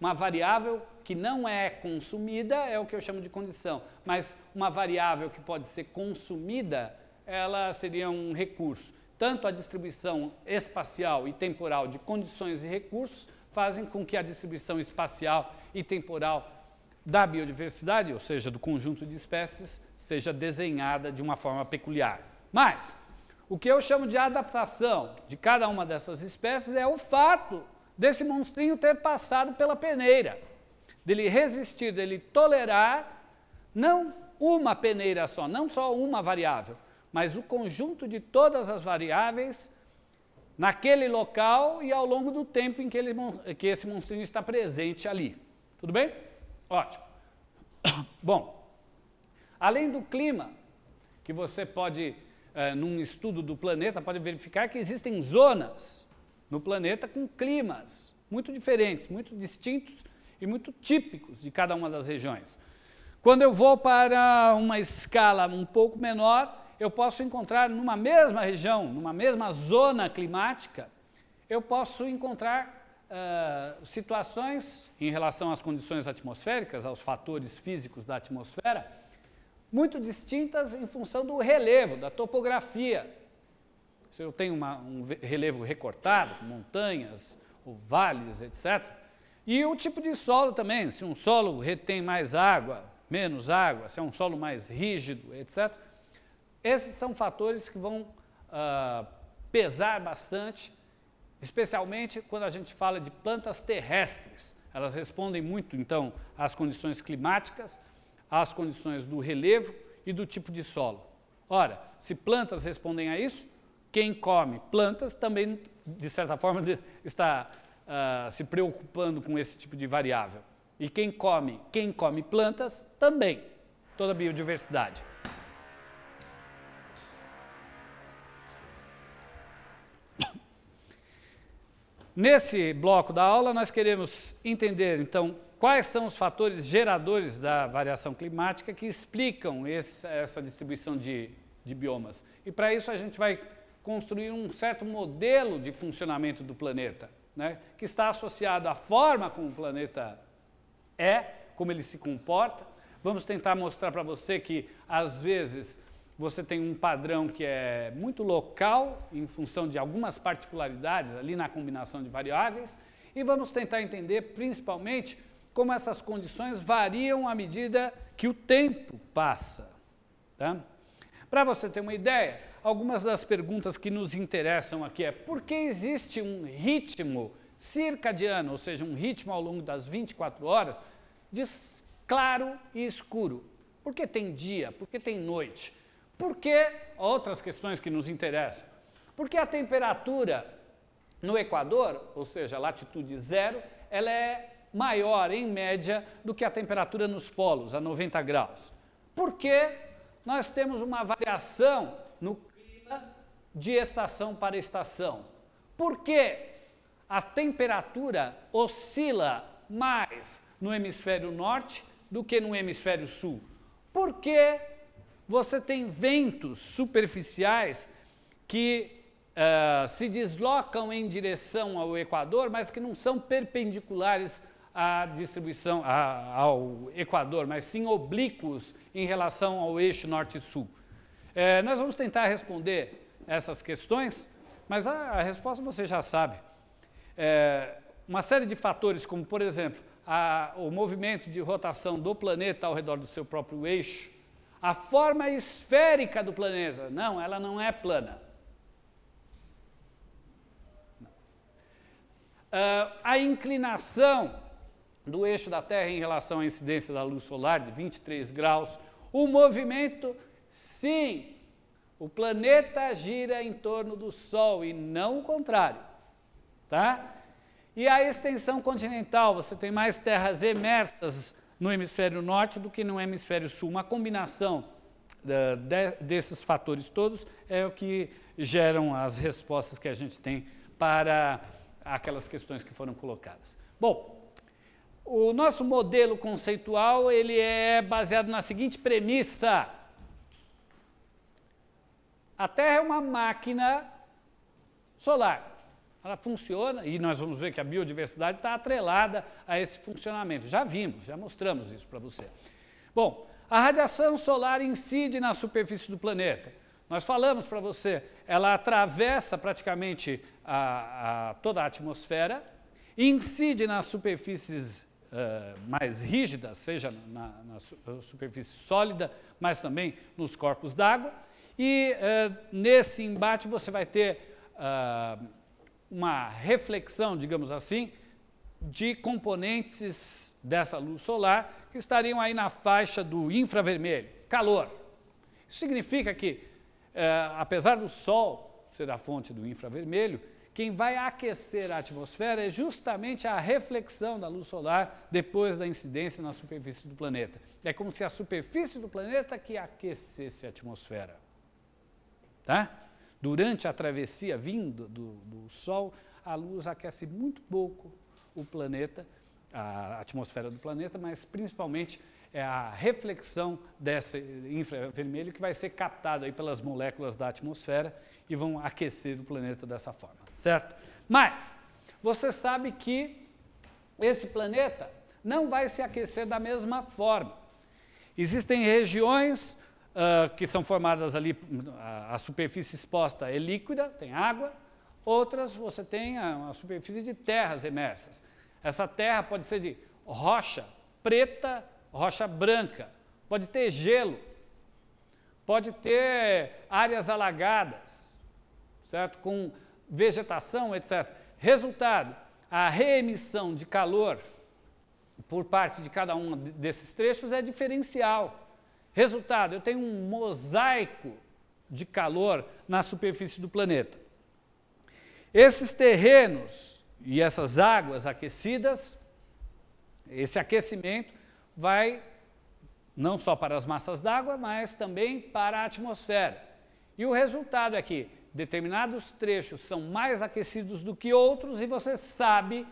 Uma variável que não é consumida é o que eu chamo de condição, mas uma variável que pode ser consumida, ela seria um recurso. Tanto a distribuição espacial e temporal de condições e recursos fazem com que a distribuição espacial e temporal da biodiversidade, ou seja, do conjunto de espécies, seja desenhada de uma forma peculiar. Mas o que eu chamo de adaptação de cada uma dessas espécies é o fato desse monstrinho ter passado pela peneira dele resistir, dele tolerar, não uma peneira só, não só uma variável, mas o conjunto de todas as variáveis naquele local e ao longo do tempo em que, ele, que esse monstrinho está presente ali. Tudo bem? Ótimo. Bom, além do clima, que você pode, é, num estudo do planeta, pode verificar que existem zonas no planeta com climas muito diferentes, muito distintos e muito típicos de cada uma das regiões. Quando eu vou para uma escala um pouco menor, eu posso encontrar numa mesma região, numa mesma zona climática, eu posso encontrar uh, situações em relação às condições atmosféricas, aos fatores físicos da atmosfera, muito distintas em função do relevo, da topografia. Se eu tenho uma, um relevo recortado, montanhas, vales, etc., e o tipo de solo também, se um solo retém mais água, menos água, se é um solo mais rígido, etc. Esses são fatores que vão ah, pesar bastante, especialmente quando a gente fala de plantas terrestres. Elas respondem muito, então, às condições climáticas, às condições do relevo e do tipo de solo. Ora, se plantas respondem a isso, quem come plantas também, de certa forma, está uh, se preocupando com esse tipo de variável. E quem come? Quem come plantas também. Toda a biodiversidade. Nesse bloco da aula, nós queremos entender, então, quais são os fatores geradores da variação climática que explicam esse, essa distribuição de, de biomas. E para isso, a gente vai construir um certo modelo de funcionamento do planeta né, que está associado à forma como o planeta é, como ele se comporta. Vamos tentar mostrar para você que, às vezes, você tem um padrão que é muito local, em função de algumas particularidades ali na combinação de variáveis, e vamos tentar entender, principalmente, como essas condições variam à medida que o tempo passa. Tá? Para você ter uma ideia, algumas das perguntas que nos interessam aqui é por que existe um ritmo circadiano, ou seja, um ritmo ao longo das 24 horas, de claro e escuro? Por que tem dia? Por que tem noite? Por que outras questões que nos interessam? Por que a temperatura no Equador, ou seja, latitude zero, ela é maior, em média, do que a temperatura nos polos, a 90 graus? Por que nós temos uma variação no de estação para estação. Porque a temperatura oscila mais no hemisfério norte do que no hemisfério sul. Porque você tem ventos superficiais que uh, se deslocam em direção ao Equador, mas que não são perpendiculares à distribuição a, ao Equador, mas sim oblíquos em relação ao eixo norte-sul. Uh, eh, nós vamos tentar responder essas questões, mas a, a resposta você já sabe. É, uma série de fatores, como por exemplo, a, o movimento de rotação do planeta ao redor do seu próprio eixo, a forma esférica do planeta. Não, ela não é plana. Uh, a inclinação do eixo da Terra em relação à incidência da luz solar, de 23 graus. O movimento, sim, o planeta gira em torno do Sol e não o contrário, tá? E a extensão continental, você tem mais terras emersas no hemisfério norte do que no hemisfério sul. Uma combinação eh, de, desses fatores todos é o que geram as respostas que a gente tem para aquelas questões que foram colocadas. Bom, o nosso modelo conceitual ele é baseado na seguinte premissa: a Terra é uma máquina solar. Ela funciona, e nós vamos ver que a biodiversidade está atrelada a esse funcionamento. Já vimos, já mostramos isso para você. Bom, a radiação solar incide na superfície do planeta. Nós falamos para você, ela atravessa praticamente a, a, toda a atmosfera, incide nas superfícies uh, mais rígidas, seja na, na, eh, superfície sólida, mas também nos corpos d'água. E uh, nesse embate você vai ter uh, uma reflexão, digamos assim, de componentes dessa luz solar que estariam aí na faixa do infravermelho, calor. Isso significa que, uh, apesar do Sol ser a fonte do infravermelho, quem vai aquecer a atmosfera é justamente a reflexão da luz solar depois da incidência na superfície do planeta. É como se a superfície do planeta que aquecesse a atmosfera. Tá? Durante a travessia vinda do, do Sol, a luz aquece muito pouco o planeta, a atmosfera do planeta, mas principalmente é a reflexão desse infravermelho que vai ser captado aí pelas moléculas da atmosfera e vão aquecer o planeta dessa forma, certo? Mas você sabe que esse planeta não vai se aquecer da mesma forma. Existem regiões uh, que são formadas ali, a, a, superfície exposta é líquida, tem água, outras você tem a, a superfície de terras emersas. Essa terra pode ser de rocha preta, rocha branca, pode ter gelo, pode ter áreas alagadas, certo? Com vegetação, etc. Resultado, a reemissão de calor por parte de cada um desses trechos é diferencial. Resultado, eu tenho um mosaico de calor na superfície do planeta. Esses terrenos e essas águas aquecidas, esse aquecimento vai não só para as massas d'água, mas também para a atmosfera. E o resultado é que determinados trechos são mais aquecidos do que outros, e você sabe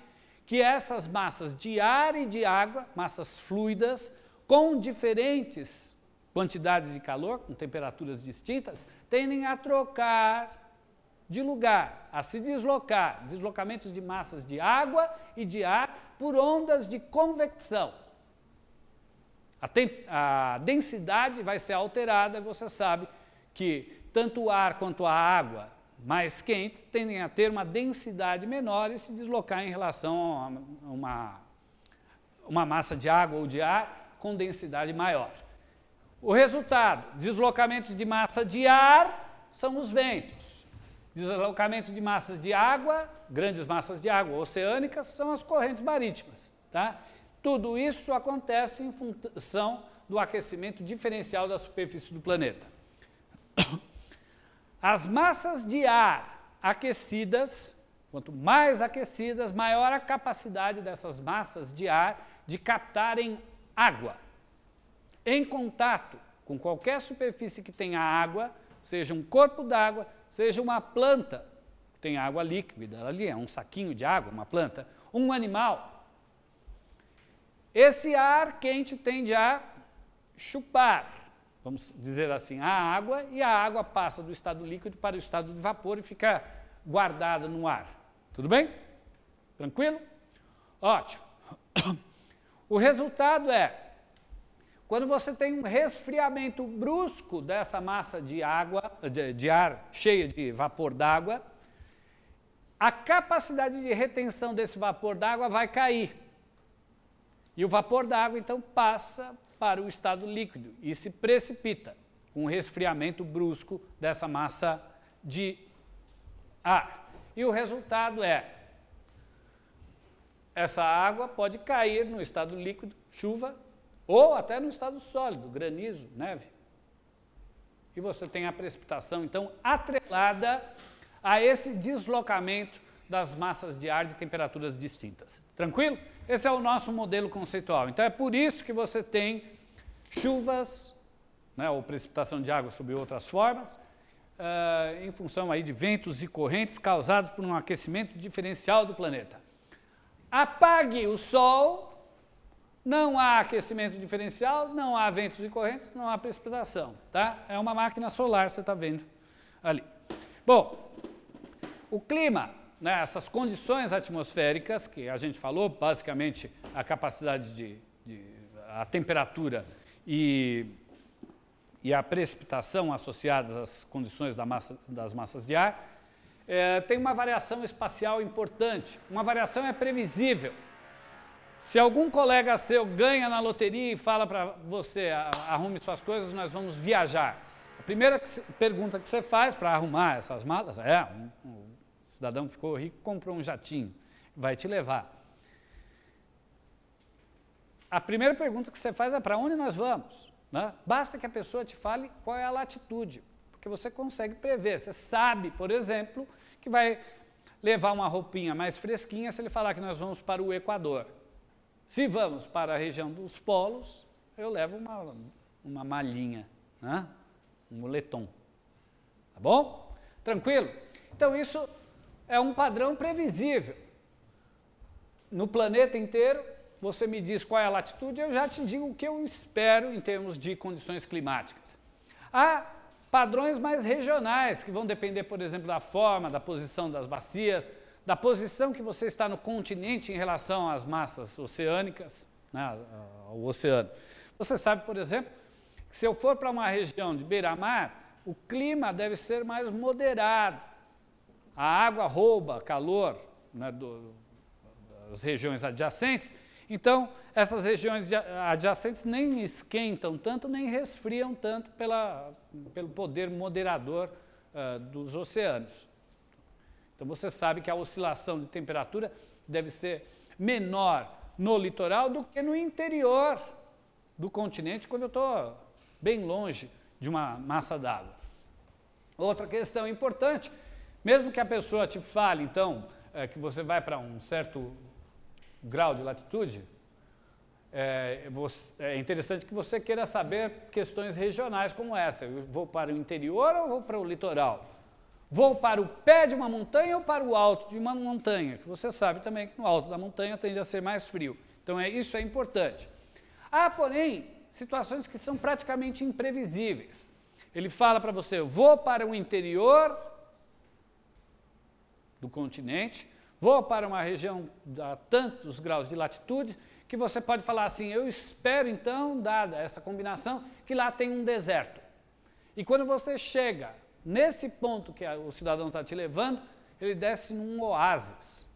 que essas massas de ar e de água, massas fluidas, com diferentes quantidades de calor com temperaturas distintas, tendem a trocar de lugar, a se deslocar, deslocamentos de massas de água e de ar por ondas de convecção. A, a densidade vai ser alterada, você sabe que tanto o ar quanto a água mais quentes tendem a ter uma densidade menor e se deslocar em relação a uma, uma massa de água ou de ar com densidade maior. O resultado: deslocamentos de massa de ar são os ventos. Deslocamento de massas de água, grandes massas de água oceânicas, são as correntes marítimas. Tá? Tudo isso acontece em função do aquecimento diferencial da superfície do planeta. As massas de ar aquecidas, quanto mais aquecidas, maior a capacidade dessas massas de ar de captarem água em contato com qualquer superfície que tenha água, seja um corpo d'água, seja uma planta, tem água líquida ali, é um saquinho de água, uma planta, um animal. Esse ar quente tende a chupar, vamos dizer assim, a água, e a água passa do estado líquido para o estado de vapor e fica guardada no ar. Tudo bem? Tranquilo? Ótimo. O resultado é quando você tem um resfriamento brusco dessa massa de água, de, de ar cheia de vapor d'água, a capacidade de retenção desse vapor d'água vai cair. E o vapor d'água então passa para o estado líquido e se precipita com um resfriamento brusco dessa massa de ar. E o resultado é essa água pode cair no estado líquido, chuva, ou até no estado sólido, granizo, neve. E você tem a precipitação, então, atrelada a esse deslocamento das massas de ar de temperaturas distintas. Tranquilo? Esse é o nosso modelo conceitual. Então, é por isso que você tem chuvas, né, ou precipitação de água sob outras formas, Uh, em função aí de ventos e correntes causados por um aquecimento diferencial do planeta. Apague o Sol não há aquecimento diferencial, não há ventos e correntes, não há precipitação, tá? É uma máquina solar, você está vendo ali. Bom, o clima, né, essas condições atmosféricas que a gente falou, basicamente a capacidade de, de a temperatura e, e a precipitação associadas às condições da massa, das massas de ar, é, tem uma variação espacial importante. Uma variação é previsível se algum colega seu ganha na loteria e fala para você, arrume suas coisas, nós vamos viajar. A primeira pergunta que você faz para arrumar essas malas é: um, um cidadão ficou rico, comprou um jatinho, vai te levar. A primeira pergunta que você faz é para onde nós vamos? Né? Basta que a pessoa te fale qual é a latitude, porque você consegue prever. Você sabe, por exemplo, que vai levar uma roupinha mais fresquinha se ele falar que nós vamos para o Equador. Se vamos para a região dos polos, eu levo uma, uma malinha, né? um moletom. Tá bom? Tranquilo? Então, isso é um padrão previsível. No planeta inteiro, você me diz qual é a latitude, eu já te digo o que eu espero em termos de condições climáticas. Há padrões mais regionais, que vão depender, por exemplo, da forma, da posição das bacias, da posição que você está no continente em relação às massas oceânicas, né, ao oceano. Você sabe, por exemplo, que se eu for para uma região de beira-mar, o clima deve ser mais moderado. A água rouba calor né, do, das regiões adjacentes, então essas regiões adjacentes nem esquentam tanto, nem resfriam tanto pela, pelo poder moderador uh, dos oceanos. Então você sabe que a oscilação de temperatura deve ser menor no litoral do que no interior do continente, quando eu estou bem longe de uma massa d'água. Outra questão importante, mesmo que a pessoa te fale, então, é, que você vai para um certo grau de latitude, é, você, é, interessante que você queira saber questões regionais como essa. Eu vou para o interior ou vou para o litoral? Vou para o pé de uma montanha ou para o alto de uma montanha? Que você sabe também que no alto da montanha tende a ser mais frio. Então é isso é importante. Há, porém, situações que são praticamente imprevisíveis. Ele fala para você: vou para o interior do continente, vou para uma região a tantos graus de latitude, que você pode falar assim: eu espero então, dada essa combinação, que lá tem um deserto. E quando você chega nesse ponto que o cidadão está te levando, ele desce num oásis.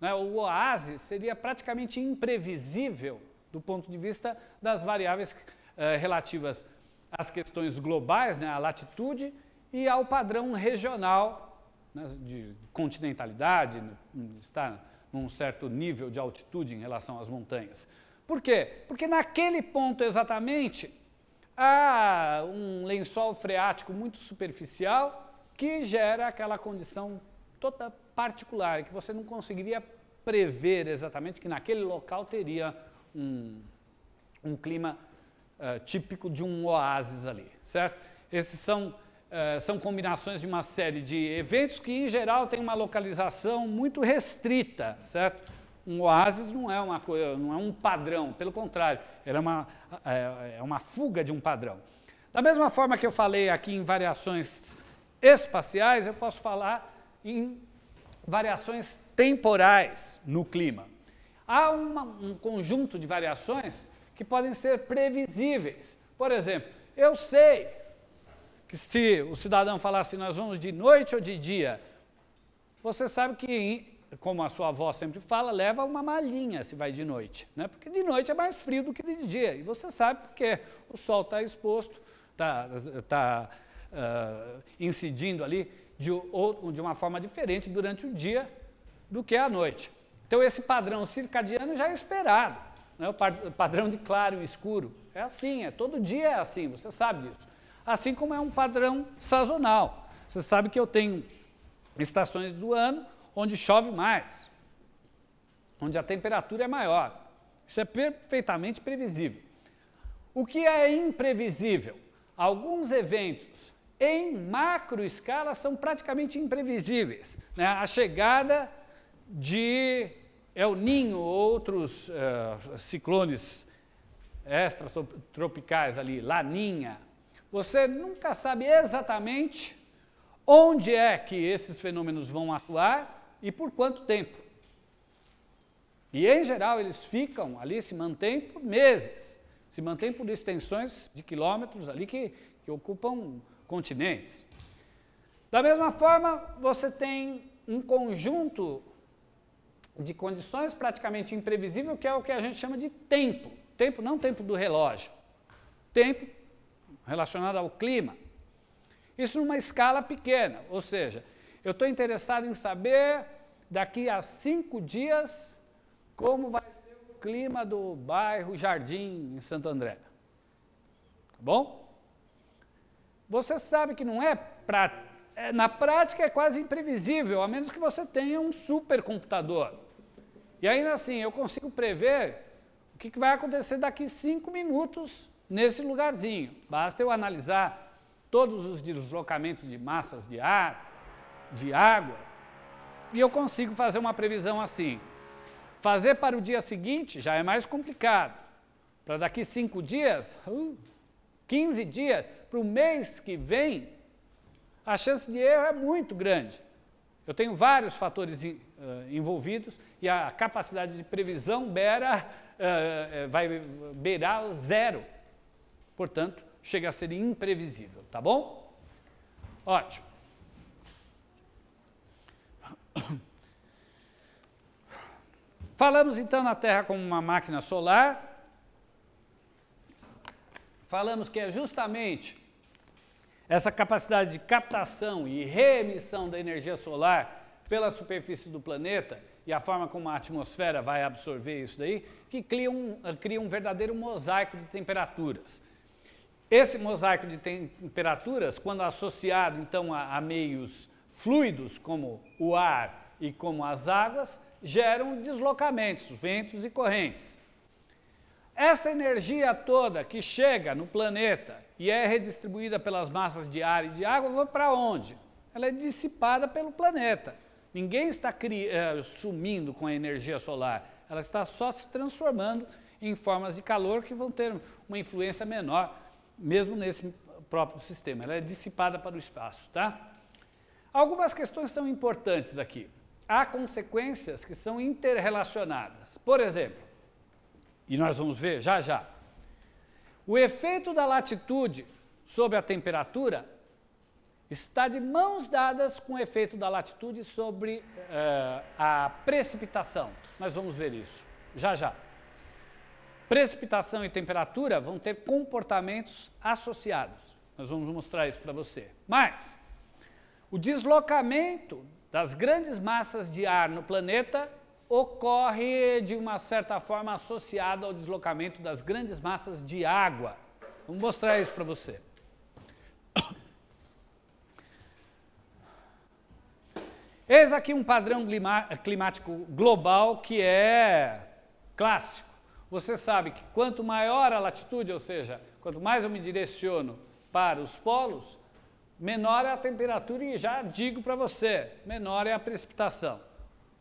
Né? O oásis seria praticamente imprevisível do ponto de vista das variáveis eh, relativas às questões globais, né? à latitude e ao padrão regional né? de continentalidade, está num certo nível de altitude em relação às montanhas. Por quê? Porque naquele ponto exatamente há um lençol freático muito superficial que gera aquela condição toda particular, que você não conseguiria prever exatamente que naquele local teria um, um clima uh, típico de um oásis ali, certo? Esses são, uh, são combinações de uma série de eventos que, em geral, têm uma localização muito restrita, certo? Um oásis não é uma coisa, não é um padrão, pelo contrário, ela é uma, é, é uma fuga de um padrão. Da mesma forma que eu falei aqui em variações espaciais, eu posso falar em variações temporais no clima. Há uma, um conjunto de variações que podem ser previsíveis. Por exemplo, eu sei que se o cidadão falar assim, nós vamos de noite ou de dia, você sabe que como a sua avó sempre fala, leva uma malinha se vai de noite, né? porque de noite é mais frio do que de dia, e você sabe porque o sol está exposto, está tá, uh, incidindo ali de, de uma forma diferente durante o dia do que à noite. Então esse padrão circadiano já é esperado, né? o padrão de claro e escuro, é assim, é todo dia é assim, você sabe disso. Assim como é um padrão sazonal, você sabe que eu tenho estações do ano, onde chove mais, onde a temperatura é maior. Isso é perfeitamente previsível. O que é imprevisível? Alguns eventos em macro escala são praticamente imprevisíveis. Né? A chegada de El Ninho, outros uh, ciclones extratropicais ali, Laninha, você nunca sabe exatamente onde é que esses fenômenos vão atuar e por quanto tempo. E em geral eles ficam ali, se mantêm por meses, se mantêm por extensões de quilômetros ali que, que ocupam continentes. Da mesma forma, você tem um conjunto de condições praticamente imprevisível, que é o que a gente chama de tempo. Tempo não tempo do relógio, tempo relacionado ao clima. Isso numa escala pequena, ou seja, eu estou interessado em saber, daqui a cinco dias, como vai ser o clima do bairro Jardim, em Santo André. Tá bom? Você sabe que não é pra, é, na prática é quase imprevisível, a menos que você tenha um supercomputador. E ainda assim, eu consigo prever o que, que vai acontecer daqui cinco minutos nesse lugarzinho. Basta eu analisar todos os deslocamentos de massas de ar, de água, e eu consigo fazer uma previsão assim. Fazer para o dia seguinte já é mais complicado. Para daqui cinco dias, 15 uh, dias, para o mês que vem, a chance de erro é muito grande. Eu tenho vários fatores uh, envolvidos e a capacidade de previsão beira, uh, vai beirar zero. Portanto, chega a ser imprevisível, tá bom? Ótimo. Falamos então na Terra como uma máquina solar. Falamos que é justamente essa capacidade de captação e reemissão da energia solar pela superfície do planeta e a forma como a atmosfera vai absorver isso daí, que cria um, cria um verdadeiro mosaico de temperaturas. Esse mosaico de temperaturas, quando associado então a, a meios Fluidos como o ar e como as águas geram deslocamentos, ventos e correntes. Essa energia toda que chega no planeta e é redistribuída pelas massas de ar e de água, vai para onde? Ela é dissipada pelo planeta. Ninguém está eh, sumindo com a energia solar, ela está só se transformando em formas de calor que vão ter uma influência menor, mesmo nesse próprio sistema. Ela é dissipada para o espaço, tá? Algumas questões são importantes aqui. Há consequências que são interrelacionadas. Por exemplo, e nós vamos ver já já, o efeito da latitude sobre a temperatura está de mãos dadas com o efeito da latitude sobre uh, a precipitação. Nós vamos ver isso já já. Precipitação e temperatura vão ter comportamentos associados. Nós vamos mostrar isso para você. Mas o deslocamento das grandes massas de ar no planeta ocorre de uma certa forma associado ao deslocamento das grandes massas de água. Vou mostrar isso para você. Eis aqui um padrão climático global que é clássico. Você sabe que quanto maior a latitude, ou seja, quanto mais eu me direciono para os polos, menor é a temperatura e já digo para você, menor é a precipitação.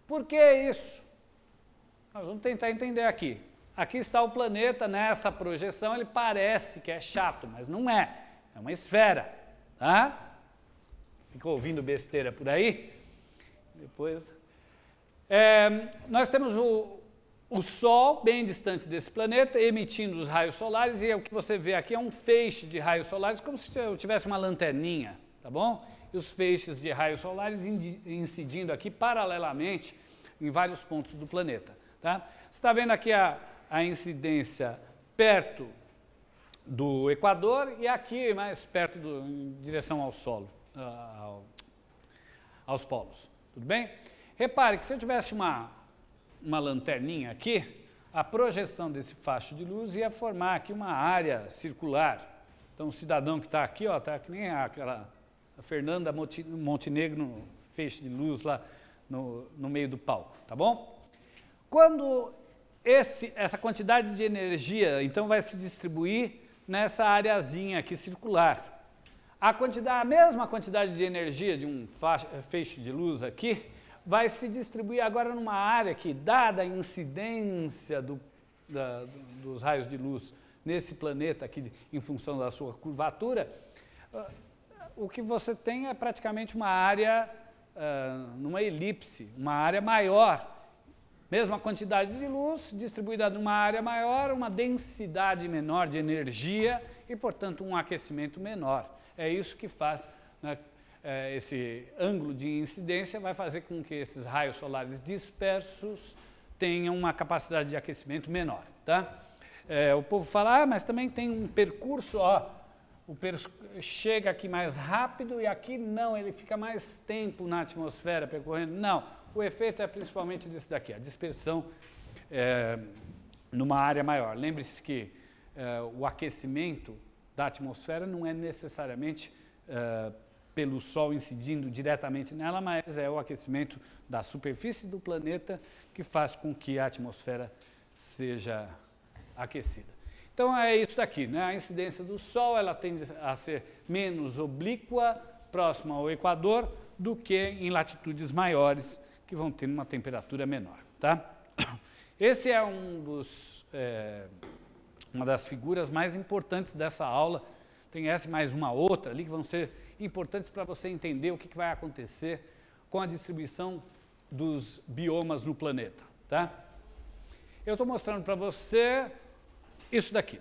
Por que isso? Nós vamos tentar entender aqui. Aqui está o planeta, nessa projeção ele parece que é chato, mas não é. É uma esfera, tá? Ficou ouvindo besteira por aí? Depois. É, nós temos o, o Sol, bem distante desse planeta, emitindo os raios solares, e é o que você vê aqui é um feixe de raios solares, como se eu tivesse uma lanterninha, tá bom? E os feixes de raios solares incidindo aqui paralelamente em vários pontos do planeta, tá? Você está vendo aqui a, a incidência perto do Equador e aqui mais perto do, em direção ao solo, ah, ao, aos polos. Tudo bem? Repare que se eu tivesse uma, uma lanterninha aqui, a projeção desse facho de luz ia formar aqui uma área circular. Então, o cidadão que está aqui, ó, tá que nem aquela a Fernanda Montenegro no feixe de luz lá no, no meio do palco, tá bom? Quando esse, essa quantidade de energia, então, vai se distribuir nessa areazinha aqui circular. A, quantidade, a mesma quantidade de energia de um feixe de luz aqui vai se distribuir agora numa área que, dada a incidência do, da, dos raios de luz nesse planeta aqui, em função da sua curvatura, ah, o que você tem é praticamente uma área, ah, numa elipse, uma área maior. Mesma quantidade de luz distribuída numa área maior, uma densidade menor de energia e, portanto, um aquecimento menor. É isso que faz né, é, esse ângulo de incidência vai fazer com que esses raios solares dispersos tenham uma capacidade de aquecimento menor, tá? É, o povo fala, ah, mas também tem um percurso, ó, o percurso chega aqui mais rápido e aqui não, ele fica mais tempo na atmosfera percorrendo. Não, o efeito é principalmente desse daqui, a dispersão é, numa área maior. Lembre-se que é, o aquecimento da atmosfera não é necessariamente é, pelo Sol incidindo diretamente nela, mas é o aquecimento da superfície do planeta que faz com que a atmosfera seja aquecida. Então é isso daqui, né? A incidência do Sol ela tende a ser menos oblíqua próxima ao Equador do que em latitudes maiores que vão ter uma temperatura menor, tá? Esse é um dos é, uma das figuras mais importantes dessa aula. Tem essa mais uma outra ali que vão ser importantes para você entender o que, que vai acontecer com a distribuição dos biomas no planeta. Tá? Eu estou mostrando para você isso daqui.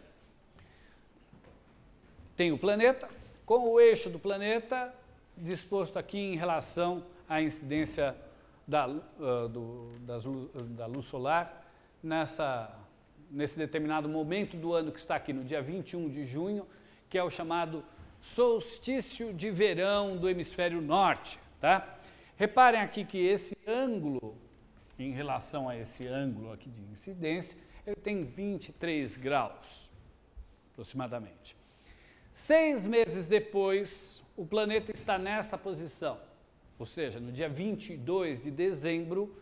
Tem o planeta, com o eixo do planeta disposto aqui em relação à incidência da, uh, do, das, da luz solar nessa, nesse determinado momento do ano que está aqui, no dia 21 de junho, que é o chamado solstício de verão do hemisfério norte, tá? Reparem aqui que esse ângulo, em relação a esse ângulo aqui de incidência, ele tem 23 graus, aproximadamente. Seis meses depois, o planeta está nessa posição, ou seja, no dia 22 de dezembro,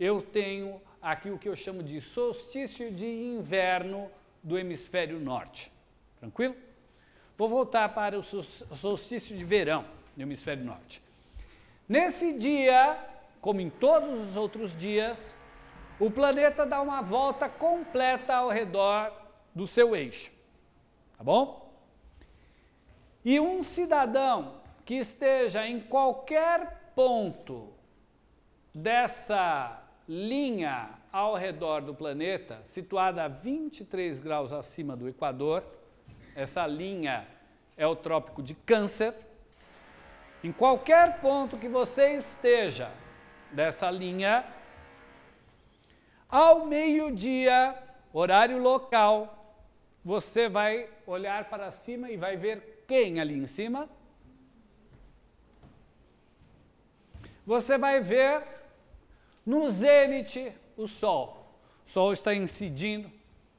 eu tenho aqui o que eu chamo de solstício de inverno do hemisfério norte. Tranquilo? Vou voltar para o solstício de verão no hemisfério norte. Nesse dia, como em todos os outros dias, o planeta dá uma volta completa ao redor do seu eixo. Tá bom? E um cidadão que esteja em qualquer ponto dessa linha ao redor do planeta, situada a 23 graus acima do equador, essa linha é o trópico de Câncer. Em qualquer ponto que você esteja dessa linha, ao meio-dia, horário local, você vai olhar para cima e vai ver quem ali em cima? Você vai ver no zênite o sol. O sol está incidindo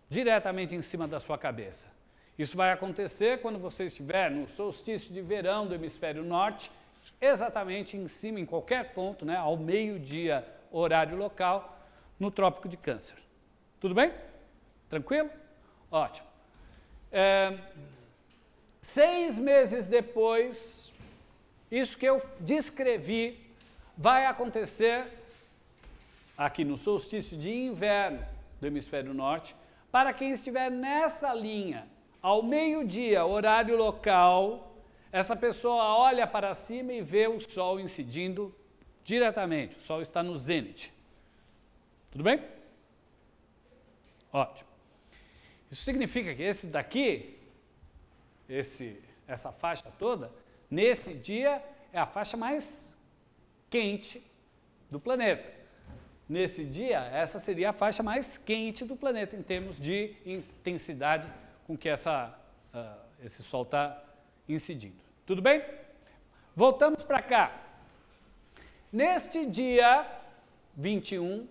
diretamente em cima da sua cabeça. Isso vai acontecer quando você estiver no solstício de verão do hemisfério norte, exatamente em cima, em qualquer ponto, né, ao meio-dia, horário local, no Trópico de Câncer. Tudo bem? Tranquilo? Ótimo. É, seis meses depois, isso que eu descrevi vai acontecer aqui no solstício de inverno do hemisfério norte, para quem estiver nessa linha ao meio-dia, horário local, essa pessoa olha para cima e vê o sol incidindo diretamente. O sol está no zênite. Tudo bem? Ótimo. Isso significa que esse daqui, esse, essa faixa toda, nesse dia é a faixa mais quente do planeta. Nesse dia, essa seria a faixa mais quente do planeta em termos de intensidade com que essa, uh, esse sol está incidindo. Tudo bem? Voltamos para cá. Neste dia 21,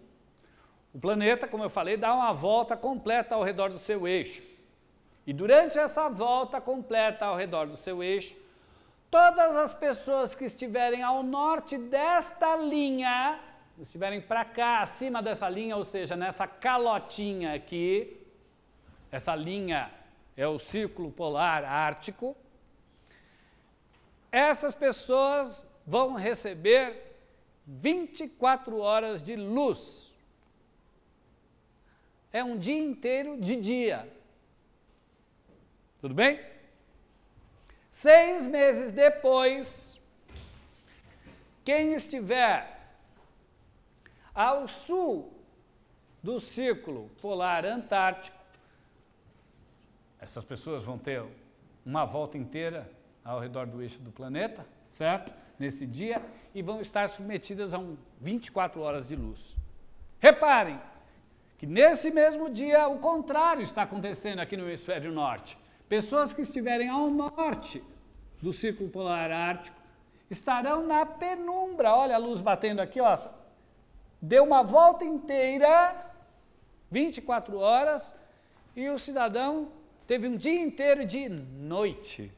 o planeta, como eu falei, dá uma volta completa ao redor do seu eixo. E durante essa volta completa ao redor do seu eixo, todas as pessoas que estiverem ao norte desta linha, estiverem para cá, acima dessa linha, ou seja, nessa calotinha aqui, essa linha é o Círculo Polar Ártico, essas pessoas vão receber 24 horas de luz. É um dia inteiro de dia. Tudo bem? Seis meses depois, quem estiver ao sul do Círculo Polar Antártico essas pessoas vão ter uma volta inteira ao redor do eixo do planeta, certo? Nesse dia, e vão estar submetidas a um 24 horas de luz. Reparem que nesse mesmo dia o contrário está acontecendo aqui no hemisfério norte. Pessoas que estiverem ao norte do círculo polar ártico estarão na penumbra. Olha a luz batendo aqui, ó. Deu uma volta inteira, 24 horas, e o cidadão teve um dia inteiro de noite.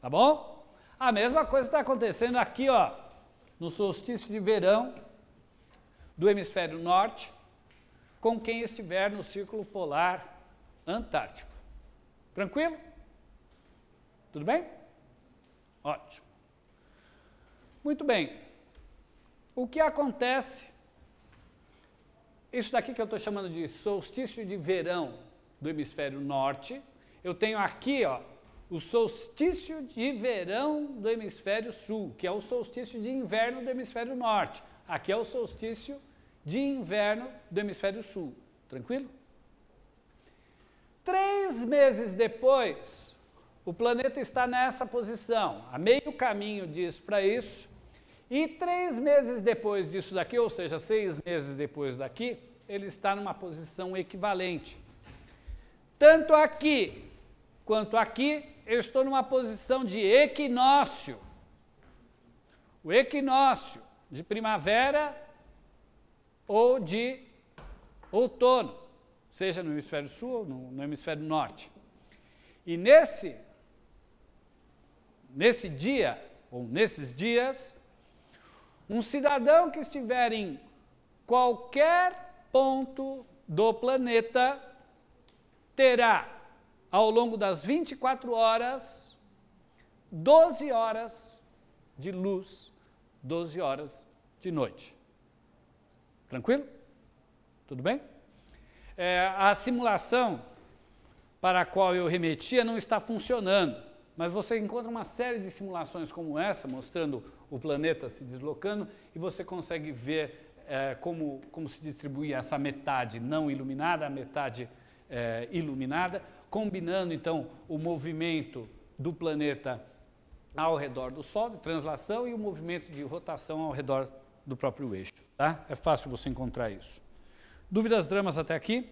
Tá bom? A mesma coisa está acontecendo aqui, ó, no solstício de verão do hemisfério norte, com quem estiver no círculo polar antártico. Tranquilo? Tudo bem? Ótimo. Muito bem. O que acontece? Isso daqui que eu estou chamando de solstício de verão do hemisfério norte, eu tenho aqui ó, o solstício de verão do hemisfério sul, que é o solstício de inverno do hemisfério norte. Aqui é o solstício de inverno do hemisfério sul. Tranquilo? Três meses depois, o planeta está nessa posição, a meio caminho disso para isso, e três meses depois disso daqui, ou seja, seis meses depois daqui, ele está numa posição equivalente. Tanto aqui quanto aqui, eu estou numa posição de equinócio. O equinócio de primavera ou de outono, seja no hemisfério sul ou no, no hemisfério norte. E nesse, nesse dia, ou nesses dias, um cidadão que estiver em qualquer ponto do planeta terá ao longo das 24 horas 12 horas de luz, 12 horas de noite. Tranquilo? Tudo bem? É, a simulação para a qual eu remetia não está funcionando, mas você encontra uma série de simulações como essa, mostrando o planeta se deslocando, e você consegue ver é, como, como se distribui essa metade não iluminada, a metade iluminada é, iluminada, combinando então o movimento do planeta ao redor do Sol, de translação, e o movimento de rotação ao redor do próprio eixo. Tá? É fácil você encontrar isso. Dúvidas, dramas até aqui?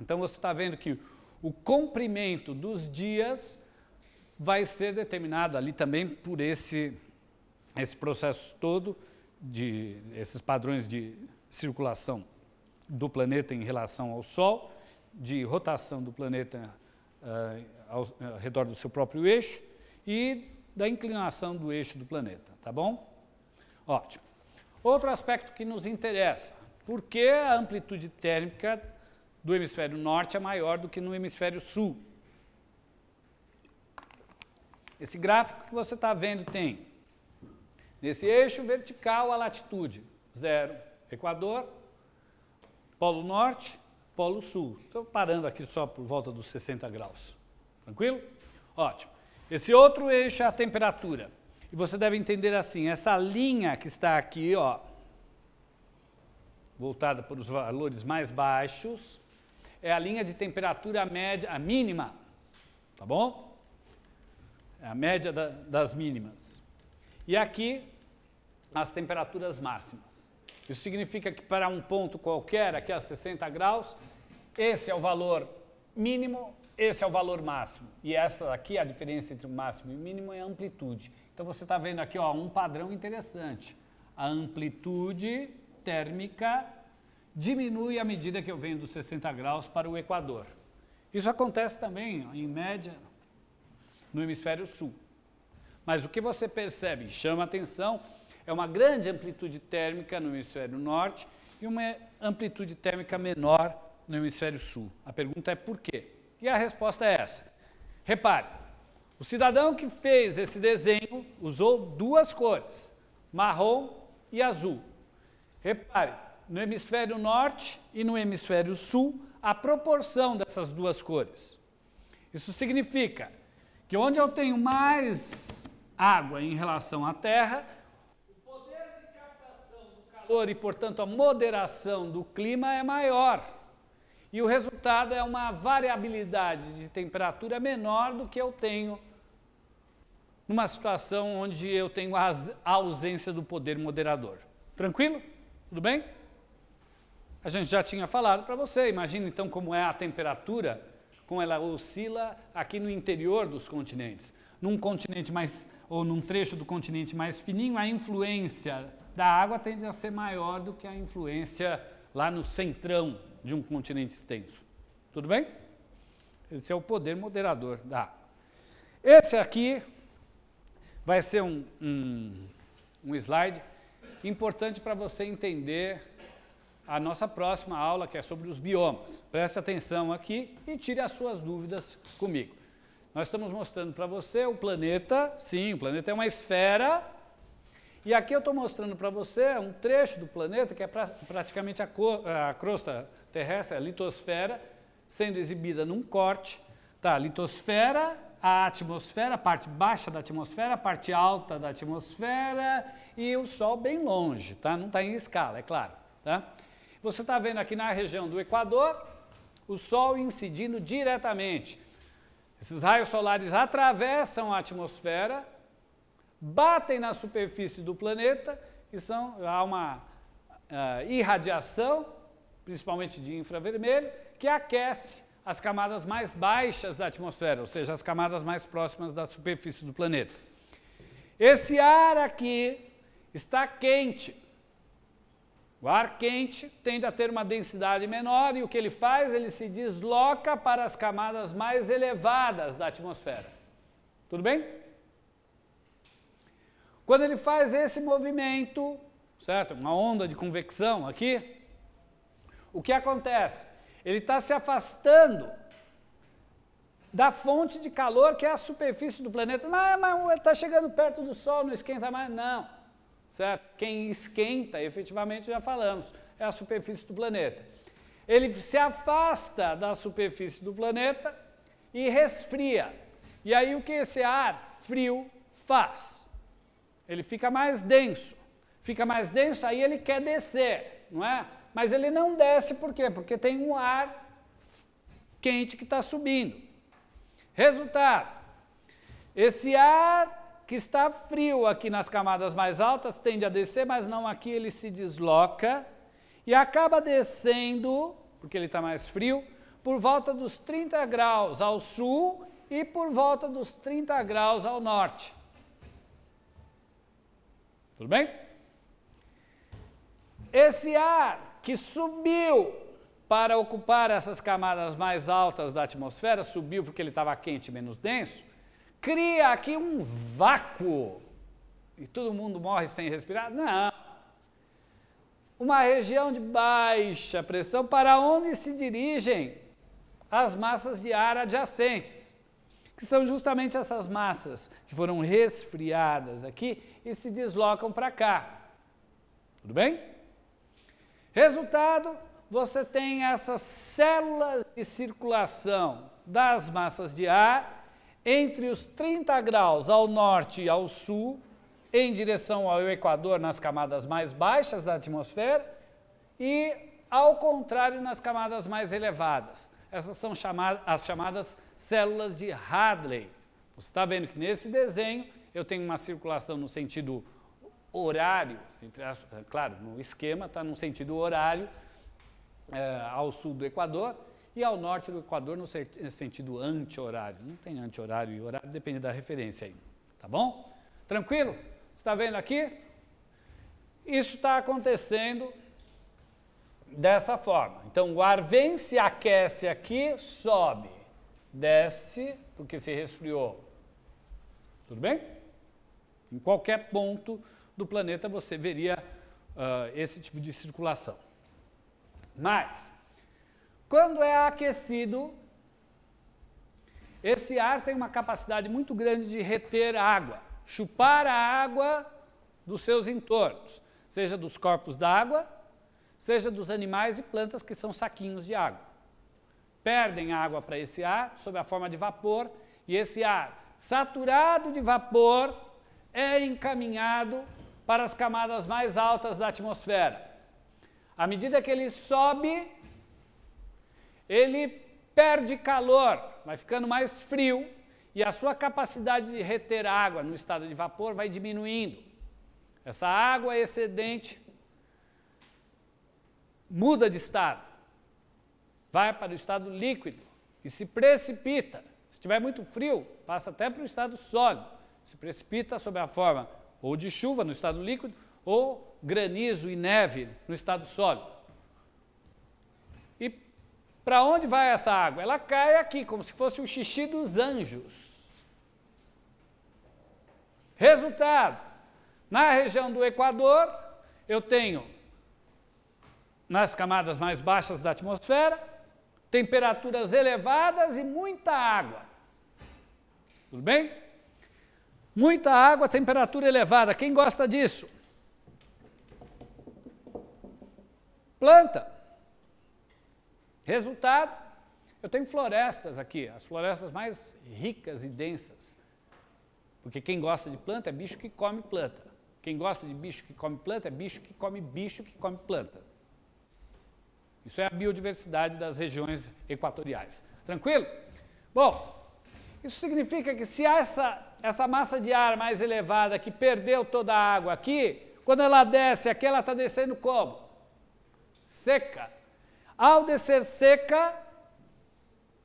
Então você está vendo que o comprimento dos dias vai ser determinado ali também por esse, esse processo todo, de esses padrões de circulação do planeta em relação ao Sol de rotação do planeta uh, ao, eh, ao, redor do seu próprio eixo e da inclinação do eixo do planeta, tá bom? Ótimo. Outro aspecto que nos interessa, por que a amplitude térmica do hemisfério norte é maior do que no hemisfério sul? Esse gráfico que você está vendo tem, nesse eixo vertical, a latitude, zero, Equador, Polo Norte, Polo Sul. Estou parando aqui só por volta dos 60 graus. Tranquilo? Ótimo. Esse outro eixo é a temperatura. E você deve entender assim, essa linha que está aqui, ó, voltada para os valores mais baixos, é a linha de temperatura média, a mínima, tá bom? É a média da, das mínimas. E aqui, as temperaturas máximas. Isso significa que para um ponto qualquer, aqui a 60 graus, esse é o valor mínimo, esse é o valor máximo. E essa aqui, a diferença entre o máximo e o mínimo é a amplitude. Então você está vendo aqui ó, um padrão interessante. A amplitude térmica diminui à medida que eu venho dos 60 graus para o Equador. Isso acontece também, em média, no hemisfério sul. Mas o que você percebe chama atenção é uma grande amplitude térmica no hemisfério norte e uma amplitude térmica menor no hemisfério sul. A pergunta é por quê? E a resposta é essa. Repare, o cidadão que fez esse desenho usou duas cores, marrom e azul. Repare, no hemisfério norte e no hemisfério sul, a proporção dessas duas cores. Isso significa que onde eu tenho mais água em relação à terra, calor e, portanto, a moderação do clima é maior. E o resultado é uma variabilidade de temperatura menor do que eu tenho numa situação onde eu tenho a ausência do poder moderador. Tranquilo? Tudo bem? A gente já tinha falado para você. Imagina então como é a temperatura, como ela oscila aqui no interior dos continentes. Num continente mais, ou num trecho do continente mais fininho, a influência da água tende a ser maior do que a influência lá no centrão de um continente extenso. Tudo bem? Esse é o poder moderador da água. Esse aqui vai ser um, um, um slide importante para você entender a nossa próxima aula, que é sobre os biomas. Preste atenção aqui e tire as suas dúvidas comigo. Nós estamos mostrando para você o planeta, sim, o planeta é uma esfera e aqui eu estou mostrando para você um trecho do planeta que é pra, praticamente a, co, a, crosta terrestre, a litosfera, sendo exibida num corte. Tá, a litosfera, a atmosfera, a parte baixa da atmosfera, a parte alta da atmosfera e o Sol bem longe, tá? Não está em escala, é claro. Tá? Você está vendo aqui na região do Equador o Sol incidindo diretamente. Esses raios solares atravessam a atmosfera batem na superfície do planeta e são, há uma uh, irradiação, principalmente de infravermelho, que aquece as camadas mais baixas da atmosfera, ou seja, as camadas mais próximas da superfície do planeta. Esse ar aqui está quente. O ar quente tende a ter uma densidade menor e o que ele faz? Ele se desloca para as camadas mais elevadas da atmosfera. Tudo bem? Quando ele faz esse movimento, certo? Uma onda de convecção aqui, o que acontece? Ele está se afastando da fonte de calor que é a superfície do planeta. Mas, mas está chegando perto do Sol, não esquenta mais? Não. Certo? Quem esquenta, efetivamente, já falamos, é a superfície do planeta. Ele se afasta da superfície do planeta e resfria. E aí o que esse ar frio faz? Ele fica mais denso. Fica mais denso, aí ele quer descer, não é? Mas ele não desce por quê? Porque tem um ar quente que está subindo. Resultado: esse ar que está frio aqui nas camadas mais altas tende a descer, mas não aqui ele se desloca e acaba descendo, porque ele está mais frio, por volta dos 30 graus ao sul e por volta dos 30 graus ao norte. Tudo bem? Esse ar que subiu para ocupar essas camadas mais altas da atmosfera, subiu porque ele estava quente e menos denso, cria aqui um vácuo. E todo mundo morre sem respirar? Não. Uma região de baixa pressão para onde se dirigem as massas de ar adjacentes que são justamente essas massas que foram resfriadas aqui e se deslocam para cá. Tudo bem? Resultado, você tem essas células de circulação das massas de ar entre os 30 graus ao norte e ao sul, em direção ao Equador nas camadas mais baixas da atmosfera e ao contrário nas camadas mais elevadas. Essas são chamadas, as chamadas células de Hadley. Você está vendo que nesse desenho eu tenho uma circulação no sentido horário, as, é claro, no esquema está no sentido horário é, ao sul do Equador e ao norte do Equador no sentido anti-horário. Não tem anti-horário e horário, depende da referência aí. Tá bom? Tranquilo? Você está vendo aqui? Isso está acontecendo dessa forma. Então o ar vem, se aquece aqui, sobe desce porque se resfriou. Tudo bem? Em qualquer ponto do planeta você veria uh, esse tipo de circulação. Mas, quando é aquecido, esse ar tem uma capacidade muito grande de reter água, chupar a água dos seus entornos, seja dos corpos d'água, seja dos animais e plantas que são saquinhos de água perdem água para esse ar sob a forma de vapor, e esse ar saturado de vapor é encaminhado para as camadas mais altas da atmosfera. À medida que ele sobe, ele perde calor, vai ficando mais frio e a sua capacidade de reter água no estado de vapor vai diminuindo. Essa água excedente muda de estado vai para o estado líquido e se precipita. Se estiver muito frio, passa até para o estado sólido. Se precipita sob a forma ou de chuva no estado líquido ou granizo e neve no estado sólido. E para onde vai essa água? Ela cai aqui, como se fosse o xixi dos anjos. Resultado: na região do Equador, eu tenho nas camadas mais baixas da atmosfera, temperaturas elevadas e muita água. Tudo bem? Muita água, temperatura elevada. Quem gosta disso? Planta. Resultado: eu tenho florestas aqui, as florestas mais ricas e densas. Porque quem gosta de planta é bicho que come planta. Quem gosta de bicho que come planta é bicho que come bicho que come planta. Isso é a biodiversidade das regiões equatoriais. Tranquilo? Bom, isso significa que se essa, essa massa de ar mais elevada que perdeu toda a água aqui, quando ela desce aqui, ela está descendo como? Seca. Ao descer seca,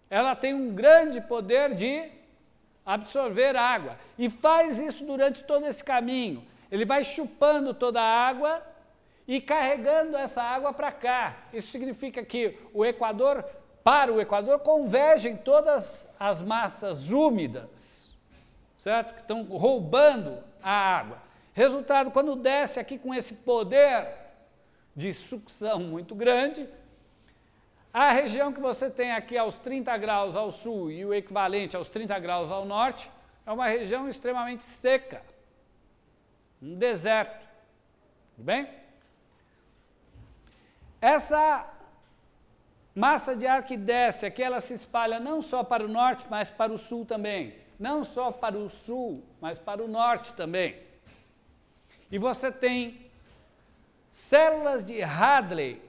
ela tem um grande poder de absorver água. E faz isso durante todo esse caminho. Ele vai chupando toda a água e carregando essa água para cá. Isso significa que o Equador, para o Equador, convergem todas as massas úmidas, certo? Que estão roubando a água. Resultado, quando desce aqui com esse poder de sucção muito grande, a região que você tem aqui aos 30 graus ao sul e o equivalente aos 30 graus ao norte é uma região extremamente seca, um deserto. Tudo bem? Essa massa de ar que desce aqui, ela se espalha não só para o norte, mas para o sul também. Não só para o sul, mas para o norte também. E você tem células de Hadley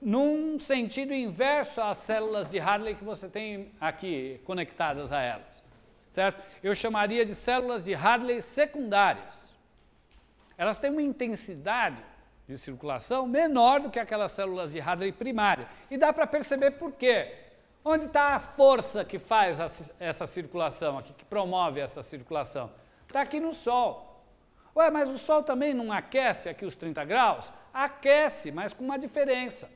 num sentido inverso às células de Hadley que você tem aqui conectadas a elas, certo? Eu chamaria de células de Hadley secundárias elas têm uma intensidade de circulação menor do que aquelas células de Hadley primária. E dá para perceber por quê. Onde está a força que faz essa circulação aqui, que promove essa circulação? Está aqui no Sol. Ué, mas o Sol também não aquece aqui os 30 graus? Aquece, mas com uma diferença.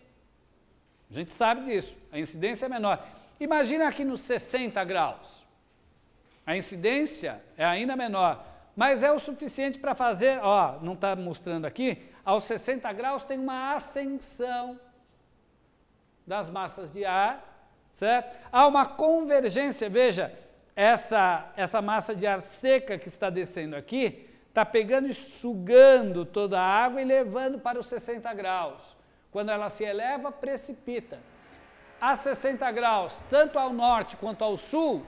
A gente sabe disso, a incidência é menor. Imagina aqui nos 60 graus. A incidência é ainda menor mas é o suficiente para fazer, ó, não está mostrando aqui, aos 60 graus tem uma ascensão das massas de ar, certo? Há uma convergência, veja, essa, essa massa de ar seca que está descendo aqui, está pegando e sugando toda a água e levando para os 60 graus. Quando ela se eleva, precipita. A 60 graus, tanto ao norte quanto ao sul,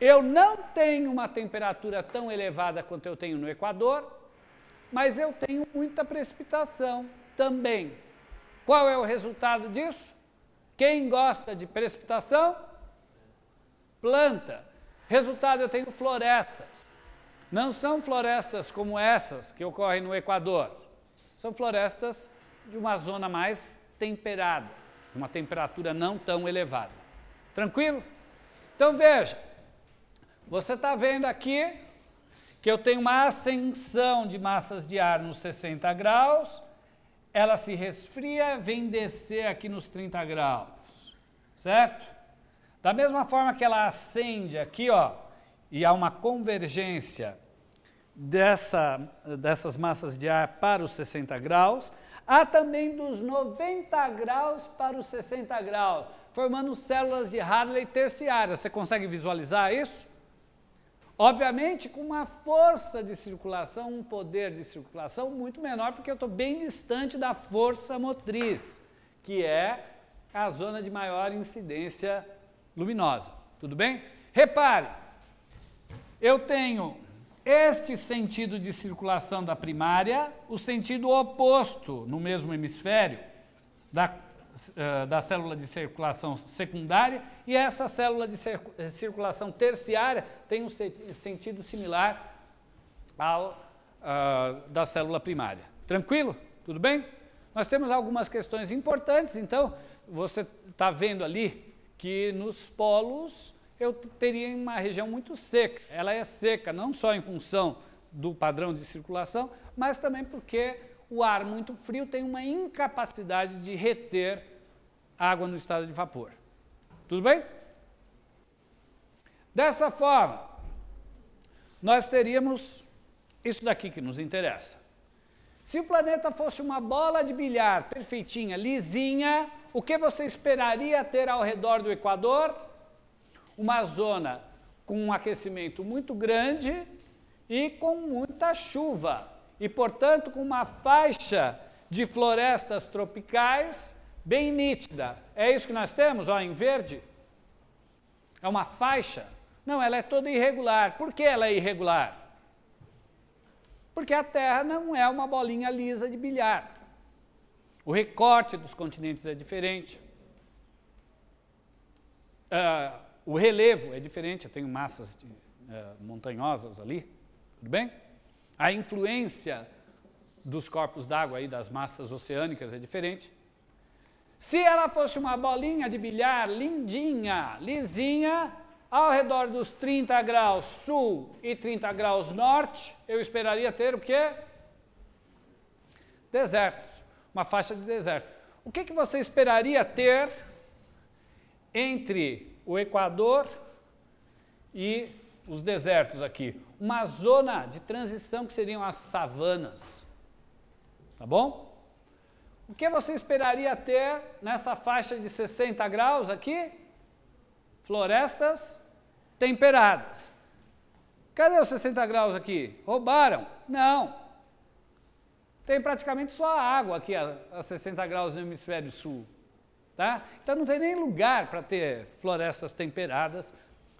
eu não tenho uma temperatura tão elevada quanto eu tenho no Equador, mas eu tenho muita precipitação também. Qual é o resultado disso? Quem gosta de precipitação? Planta. Resultado: eu tenho florestas. Não são florestas como essas que ocorrem no Equador. São florestas de uma zona mais temperada, de uma temperatura não tão elevada. Tranquilo? Então veja, você está vendo aqui que eu tenho uma ascensão de massas de ar nos 60 graus, ela se resfria, vem descer aqui nos 30 graus, certo? Da mesma forma que ela acende aqui, ó, e há uma convergência dessa, dessas massas de ar para os 60 graus, há também dos 90 graus para os 60 graus, formando células de Hadley terciárias. Você consegue visualizar isso? Obviamente, com uma força de circulação, um poder de circulação muito menor, porque eu estou bem distante da força motriz, que é a zona de maior incidência luminosa. Tudo bem? Repare, eu tenho este sentido de circulação da primária, o sentido oposto no mesmo hemisfério da eh, da célula de circulação secundária e essa célula de eh, circulação terciária tem um sentido similar ao uh, da célula primária. Tranquilo? Tudo bem? Nós temos algumas questões importantes, então você está vendo ali que nos polos eu teria uma região muito seca. Ela é seca não só em função do padrão de circulação, mas também porque o ar muito frio tem uma incapacidade de reter água no estado de vapor. Tudo bem? Dessa forma, nós teríamos isso daqui que nos interessa. Se o planeta fosse uma bola de bilhar perfeitinha, lisinha, o que você esperaria ter ao redor do Equador? Uma zona com um aquecimento muito grande e com muita chuva e, portanto, com uma faixa de florestas tropicais bem nítida. É isso que nós temos, ó, em verde? É uma faixa. Não, ela é toda irregular. Por que ela é irregular? Porque a Terra não é uma bolinha lisa de bilhar. O recorte dos continentes é diferente. Uh, o relevo é diferente. Eu tenho massas de, uh, montanhosas ali. Tudo bem? A influência dos corpos d'água e das massas oceânicas é diferente. Se ela fosse uma bolinha de bilhar lindinha, lisinha, ao redor dos 30 graus sul e 30 graus norte, eu esperaria ter o quê? Desertos, uma faixa de deserto. O que, que você esperaria ter entre o Equador e os desertos aqui, uma zona de transição que seriam as savanas. Tá bom? O que você esperaria ter nessa faixa de 60 graus aqui? Florestas temperadas. Cadê os 60 graus aqui? Roubaram? Não. Tem praticamente só água aqui a, a 60 graus no hemisfério sul. Tá? Então não tem nem lugar para ter florestas temperadas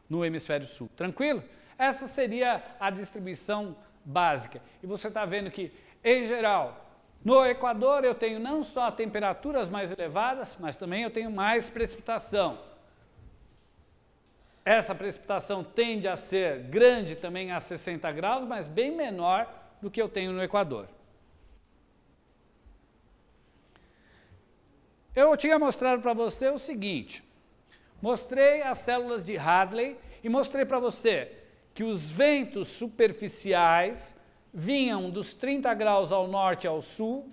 no hemisfério sul. Tranquilo? Essa seria a distribuição básica. E você está vendo que, em geral, no Equador eu tenho não só temperaturas mais elevadas, mas também eu tenho mais precipitação. Essa precipitação tende a ser grande também a 60 graus, mas bem menor do que eu tenho no Equador. Eu tinha mostrado para você o seguinte: Mostrei as células de Hadley e mostrei para você que os ventos superficiais vinham dos 30 graus ao norte ao sul,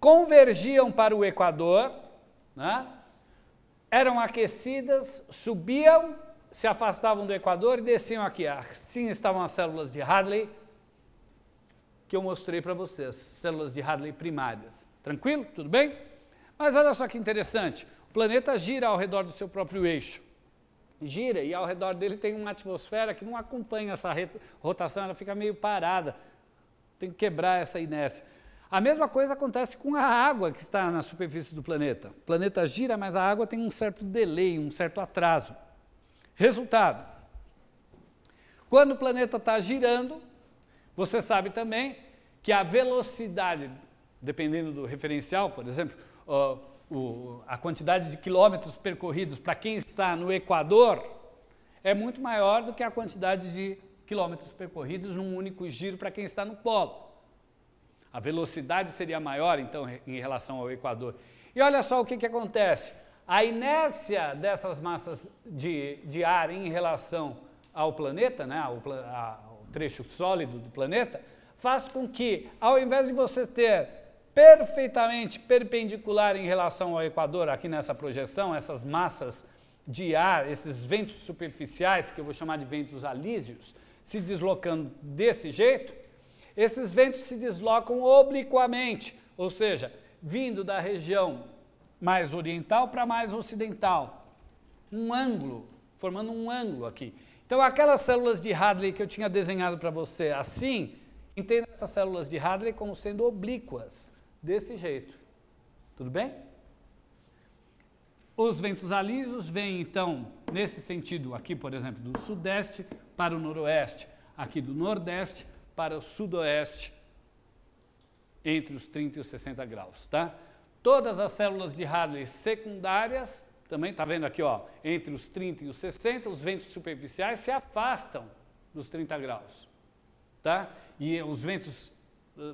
convergiam para o Equador, né? eram aquecidas, subiam, se afastavam do Equador e desciam aqui. Assim estavam as células de Hadley, que eu mostrei para vocês, células de Hadley primárias. Tranquilo? Tudo bem? Mas olha só que interessante planeta gira ao redor do seu próprio eixo. Gira e ao redor dele tem uma atmosfera que não acompanha essa rotação, ela fica meio parada. Tem que quebrar essa inércia. A mesma coisa acontece com a água que está na superfície do planeta. O planeta gira, mas a água tem um certo delay, um certo atraso. Resultado: quando o planeta está girando, você sabe também que a velocidade, dependendo do referencial, por exemplo, o, a quantidade de quilômetros percorridos para quem está no Equador é muito maior do que a quantidade de quilômetros percorridos num único giro para quem está no polo. A velocidade seria maior, então, em relação ao Equador. E olha só o que, que acontece. A inércia dessas massas de, de ar em relação ao planeta, né, ao, ao trecho sólido do planeta, faz com que, ao invés de você ter perfeitamente perpendicular em relação ao Equador, aqui nessa projeção, essas massas de ar, esses ventos superficiais, que eu vou chamar de ventos alísios, se deslocando desse jeito, esses ventos se deslocam obliquamente, ou seja, vindo da região mais oriental para mais ocidental, um ângulo, formando um ângulo aqui. Então, aquelas células de Hadley que eu tinha desenhado para você assim, entenda essas células de Hadley como sendo oblíquas desse jeito. Tudo bem? Os ventos alisos vêm então nesse sentido aqui, por exemplo, do sudeste para o noroeste, aqui do nordeste para o sudoeste, entre os 30 e os 60 graus, tá? Todas as células de Hadley secundárias, também tá vendo aqui, ó, entre os 30 e os 60, os ventos superficiais se afastam dos 30 graus, tá? E os ventos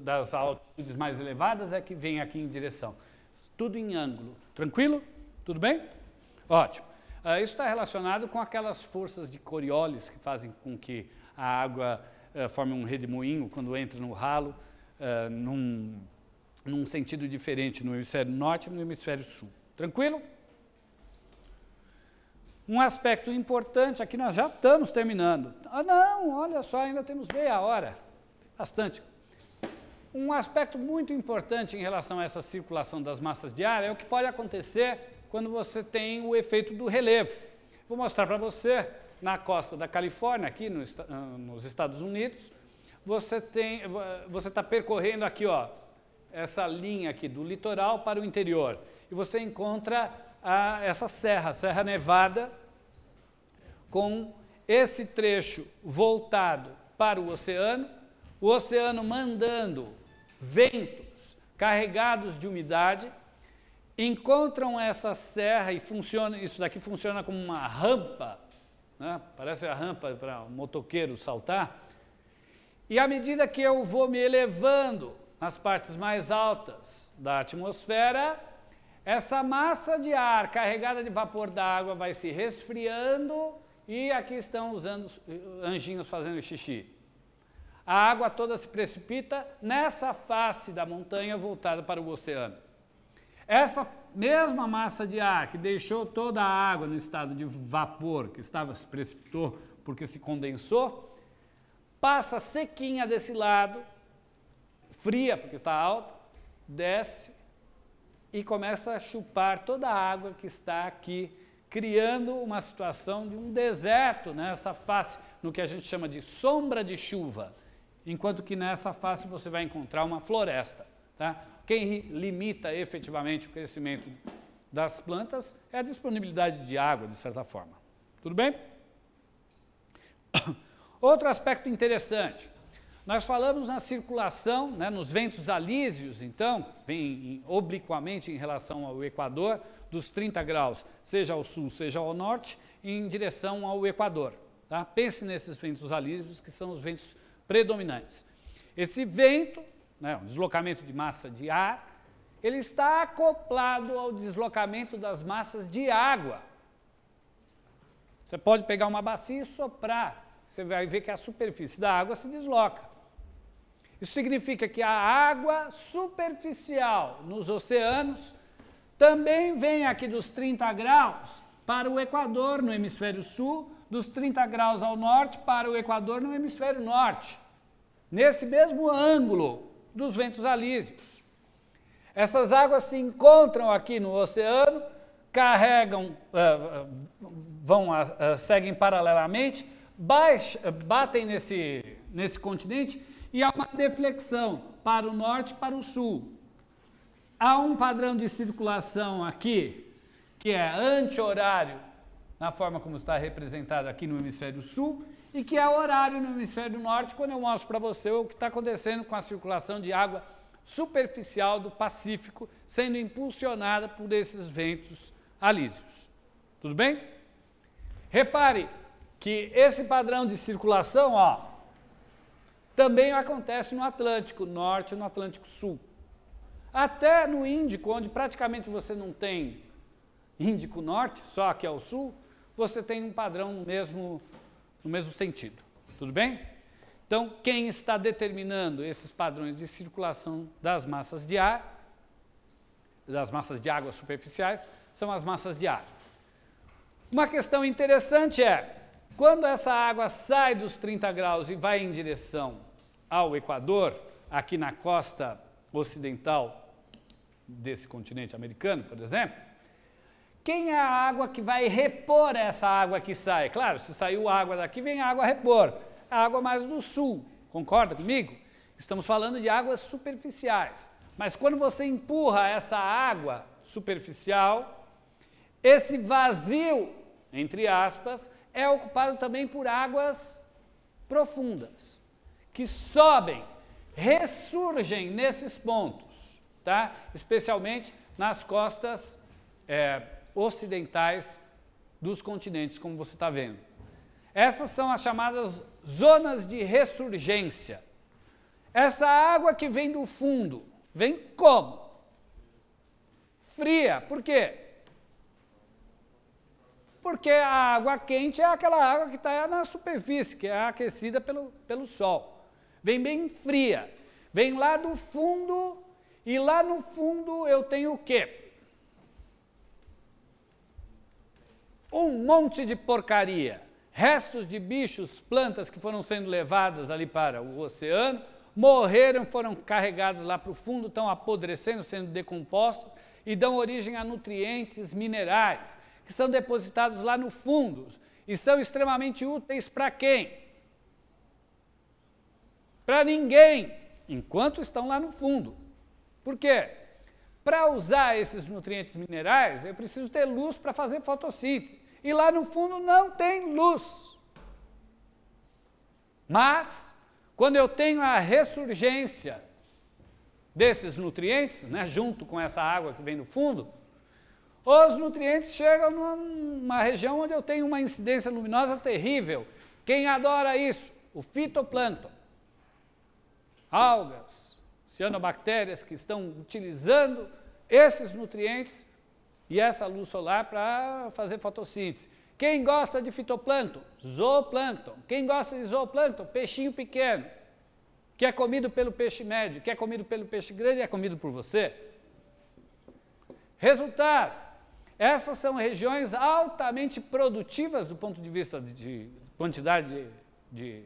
das altitudes mais elevadas é que vem aqui em direção. Tudo em ângulo. Tranquilo? Tudo bem? Ótimo. Uh, isso está relacionado com aquelas forças de Coriolis que fazem com que a água uh, forme um redemoinho quando entra no ralo, uh, num, num sentido diferente no hemisfério norte e no hemisfério sul. Tranquilo? Um aspecto importante, aqui é nós já estamos terminando. Ah, não, olha só, ainda temos meia hora. Bastante. Um aspecto muito importante em relação a essa circulação das massas de ar é o que pode acontecer quando você tem o efeito do relevo. Vou mostrar para você na costa da Califórnia, aqui no, ah, nos Estados Unidos, você tem, você está percorrendo aqui, ó, essa linha aqui do litoral para o interior e você encontra a, essa serra, Serra Nevada, com esse trecho voltado para o oceano, o oceano mandando ventos carregados de umidade encontram essa serra e funciona, isso daqui funciona como uma rampa, né? parece a rampa para um motoqueiro saltar. E à medida que eu vou me elevando nas partes mais altas da atmosfera, essa massa de ar carregada de vapor d'água vai se resfriando e aqui estão os eh, anjinhos fazendo xixi. A água toda se precipita nessa face da montanha voltada para o oceano. Essa mesma massa de ar que deixou toda a água no estado de vapor, que estava se precipitou porque se condensou, passa sequinha desse lado, fria porque está alta, desce e começa a chupar toda a água que está aqui, criando uma situação de um deserto nessa face, no que a gente chama de sombra de chuva enquanto que nessa face você vai encontrar uma floresta. Tá? Quem limita efetivamente o crescimento das plantas é a disponibilidade de água, de certa forma. Tudo bem? Outro aspecto interessante. Nós falamos na circulação, né, nos ventos alísios, então, vem obliquamente em relação ao Equador, dos 30 graus, seja ao sul, seja ao norte, em direção ao Equador. Tá? Pense nesses ventos alísios, que são os ventos predominantes. Esse vento, né, o deslocamento de massa de ar, ele está acoplado ao deslocamento das massas de água. Você pode pegar uma bacia e soprar, você vai ver que a superfície da água se desloca. Isso significa que a água superficial nos oceanos também vem aqui dos 30 graus para o Equador no hemisfério sul, dos 30 graus ao norte para o Equador no hemisfério norte nesse mesmo ângulo dos ventos alísios. Essas águas se encontram aqui no oceano, carregam, eh, vão, eh, eh, seguem paralelamente, batem nesse, nesse continente e há uma deflexão para o norte e para o sul. Há um padrão de circulação aqui, que é anti-horário, na forma como está representado aqui no hemisfério sul, e que é horário no hemisfério norte, quando eu mostro para você o que está acontecendo com a circulação de água superficial do Pacífico, sendo impulsionada por esses ventos alísios. Tudo bem? Repare que esse padrão de circulação, ó, também acontece no Atlântico Norte e no Atlântico Sul. Até no Índico, onde praticamente você não tem Índico Norte, só que é o Sul, você tem um padrão mesmo no mesmo sentido. Tudo bem? Então, quem está determinando esses padrões de circulação das massas de ar, das massas de água superficiais, são as massas de ar. Uma questão interessante é, quando essa água sai dos 30 graus e vai em direção ao Equador, aqui na costa ocidental desse continente americano, por exemplo, quem é a água que vai repor essa água que sai? Claro, se saiu água daqui, vem água repor. A água mais do sul, concorda comigo? Estamos falando de águas superficiais. Mas quando você empurra essa água superficial, esse vazio, entre aspas, é ocupado também por águas profundas, que sobem, ressurgem nesses pontos, tá? especialmente nas costas. É, ocidentais dos continentes, como você está vendo. Essas são as chamadas zonas de ressurgência. Essa água que vem do fundo, vem como? Fria. Por quê? Porque a água quente é aquela água que está na superfície, que é aquecida pelo, pelo sol. Vem bem fria. Vem lá do fundo, e lá no fundo eu tenho o quê? um monte de porcaria, restos de bichos, plantas que foram sendo levadas ali para o oceano, morreram, foram carregados lá para o fundo, estão apodrecendo, sendo decompostos e dão origem a nutrientes minerais que são depositados lá no fundo e são extremamente úteis para quem? Para ninguém, enquanto estão lá no fundo. Por quê? Para usar esses nutrientes minerais, eu preciso ter luz para fazer fotossíntese e lá no fundo não tem luz. Mas, quando eu tenho a ressurgência desses nutrientes, né, junto com essa água que vem do fundo, os nutrientes chegam numa região onde eu tenho uma incidência luminosa terrível. Quem adora isso? O fitoplâncton, algas, cianobactérias que estão utilizando esses nutrientes e essa luz solar para fazer fotossíntese. Quem gosta de fitoplâncton? Zooplâncton. Quem gosta de zooplâncton? Peixinho pequeno, que é comido pelo peixe médio, que é comido pelo peixe grande, é comido por você. Resultado: essas são regiões altamente produtivas do ponto de vista de, de quantidade de, de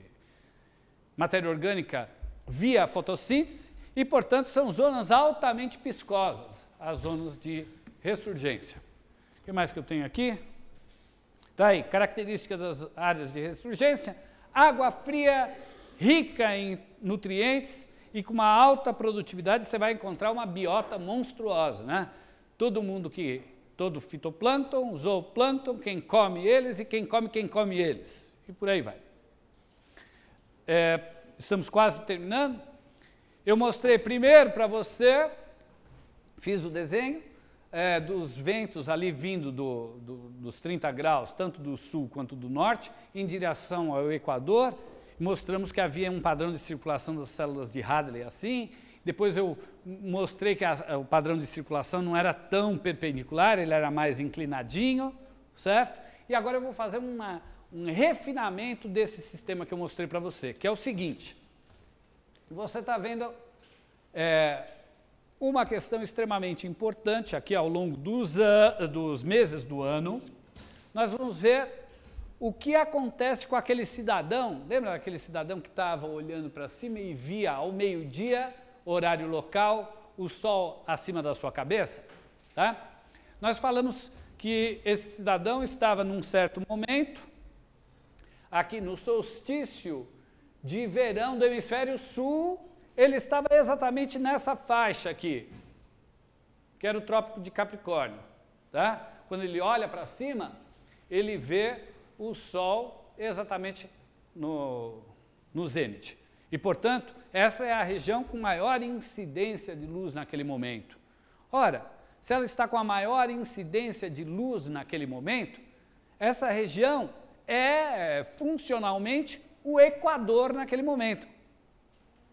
matéria orgânica via fotossíntese e, portanto, são zonas altamente piscosas, as zonas de ressurgência. O que mais que eu tenho aqui? Daí, tá característica das áreas de ressurgência: água fria, rica em nutrientes e com uma alta produtividade, você vai encontrar uma biota monstruosa, né? Todo mundo que todo fitoplâncton, zooplâncton, quem come eles e quem come quem come eles e por aí vai. É, estamos quase terminando. Eu mostrei primeiro para você, fiz o desenho é, dos ventos ali vindo do, do, dos 30 graus, tanto do sul quanto do norte, em direção ao Equador. Mostramos que havia um padrão de circulação das células de Hadley assim. Depois eu mostrei que a, o padrão de circulação não era tão perpendicular, ele era mais inclinadinho, certo? E agora eu vou fazer uma, um refinamento desse sistema que eu mostrei para você, que é o seguinte. Você está vendo é, uma questão extremamente importante aqui ao longo dos, uh, dos meses do ano, nós vamos ver o que acontece com aquele cidadão? Lembra aquele cidadão que estava olhando para cima e via ao meio-dia, horário local, o sol acima da sua cabeça? Tá? Nós falamos que esse cidadão estava num certo momento, aqui no solstício de verão do hemisfério sul, ele estava exatamente nessa faixa aqui, que era o Trópico de Capricórnio. Tá? Quando ele olha para cima, ele vê o Sol exatamente no, no zênite. E, portanto, essa é a região com maior incidência de luz naquele momento. Ora, se ela está com a maior incidência de luz naquele momento, essa região é funcionalmente o Equador naquele momento.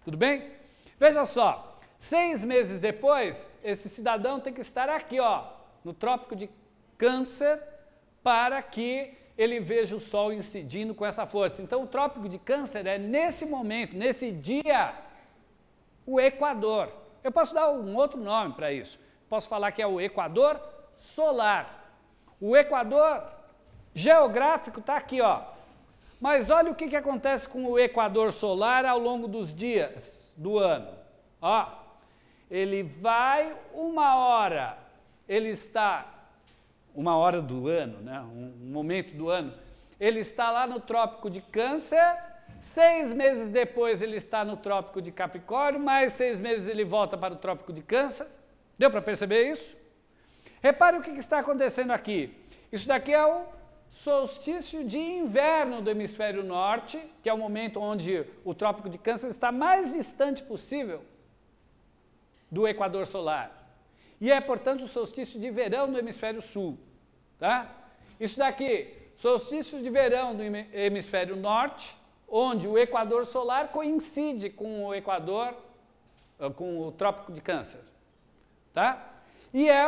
Tudo bem? Veja só, seis meses depois, esse cidadão tem que estar aqui, ó, no Trópico de Câncer, para que ele veja o Sol incidindo com essa força. Então, o Trópico de Câncer é nesse momento, nesse dia, o Equador. Eu posso dar um outro nome para isso. Posso falar que é o Equador solar. O Equador geográfico está aqui, ó, mas olha o que, que acontece com o equador solar ao longo dos dias do ano. Ó, ele vai uma hora, ele está uma hora do ano, né? um momento do ano, ele está lá no Trópico de Câncer, seis meses depois ele está no Trópico de Capricórnio, mais seis meses ele volta para o Trópico de Câncer. Deu para perceber isso? Repare o que está acontecendo aqui. Isso daqui é o solstício de inverno do hemisfério norte, que é o momento onde o Trópico de Câncer está mais distante possível do Equador solar. E é, portanto, o solstício de verão do hemisfério sul. Tá? Isso daqui, solstício de verão do hemisfério norte, onde o Equador solar coincide com o Equador, eh, com o Trópico de Câncer. Tá? E é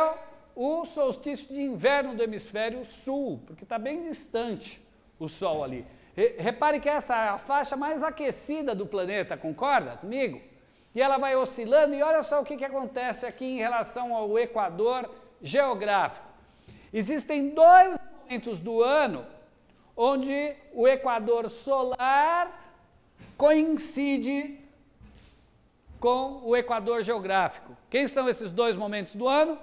o solstício de inverno do hemisfério sul, porque está bem distante o Sol ali. repare que essa é a faixa mais aquecida do planeta, concorda comigo? E ela vai oscilando, e olha só o que, que acontece aqui em relação ao Equador geográfico. Existem dois momentos do ano onde o Equador solar coincide com o Equador geográfico. Quem são esses dois momentos do ano?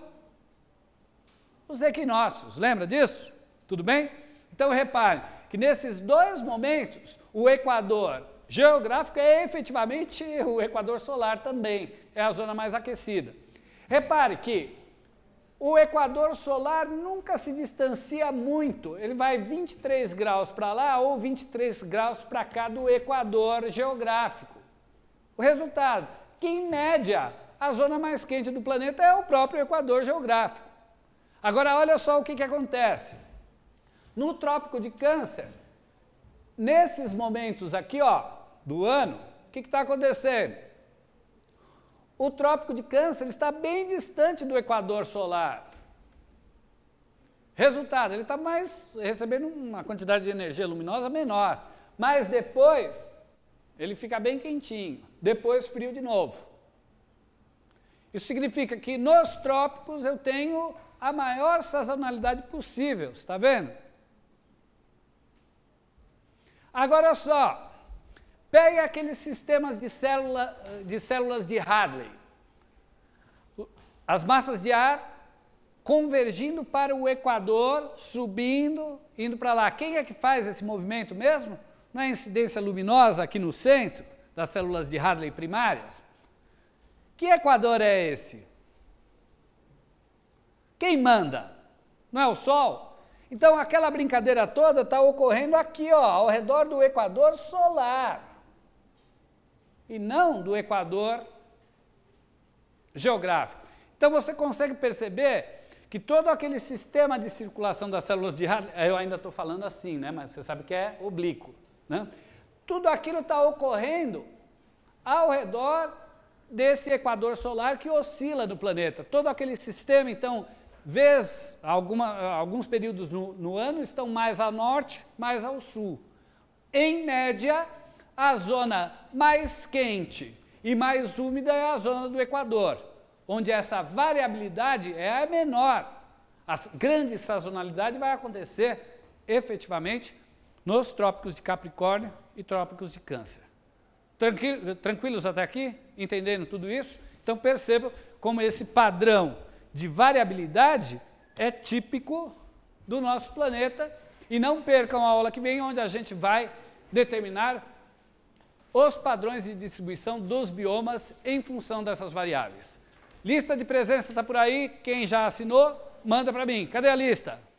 os equinócios. Lembra disso? Tudo bem? Então repare que nesses dois momentos, o Equador geográfico é efetivamente o Equador solar também, é a zona mais aquecida. Repare que o Equador solar nunca se distancia muito, ele vai 23 graus para lá ou 23 graus para cá do Equador geográfico. O resultado, que em média, a zona mais quente do planeta é o próprio Equador geográfico. Agora, olha só o que, que acontece. No trópico de Câncer, nesses momentos aqui ó, do ano, o que está acontecendo? O trópico de Câncer está bem distante do equador solar. Resultado, ele está mais recebendo uma quantidade de energia luminosa menor, mas depois ele fica bem quentinho, depois frio de novo. Isso significa que nos trópicos eu tenho a maior sazonalidade possível, está vendo? Agora só, pegue aqueles sistemas de, célula, de células de Hadley. As massas de ar convergindo para o equador, subindo, indo para lá. Quem é que faz esse movimento mesmo? Não é incidência luminosa aqui no centro das células de Hadley primárias? Que equador é esse? Quem manda? Não é o Sol? Então aquela brincadeira toda está ocorrendo aqui, ó, ao redor do equador solar. E não do equador geográfico. Então você consegue perceber que todo aquele sistema de circulação das células de ar, eu ainda estou falando assim, né? mas você sabe que é oblíquo. Né? Tudo aquilo está ocorrendo ao redor desse equador solar que oscila no planeta. Todo aquele sistema, então, Vez, alguma, alguns períodos no, no ano estão mais a norte, mais ao sul. Em média, a zona mais quente e mais úmida é a zona do Equador, onde essa variabilidade é a menor. A grande sazonalidade vai acontecer efetivamente nos trópicos de Capricórnio e trópicos de Câncer. Tranquilo, tranquilos até aqui? Entendendo tudo isso? Então percebam como esse padrão de variabilidade é típico do nosso planeta. E não percam a aula que vem, onde a gente vai determinar os padrões de distribuição dos biomas em função dessas variáveis. Lista de presença está por aí. Quem já assinou, manda para mim. Cadê a lista?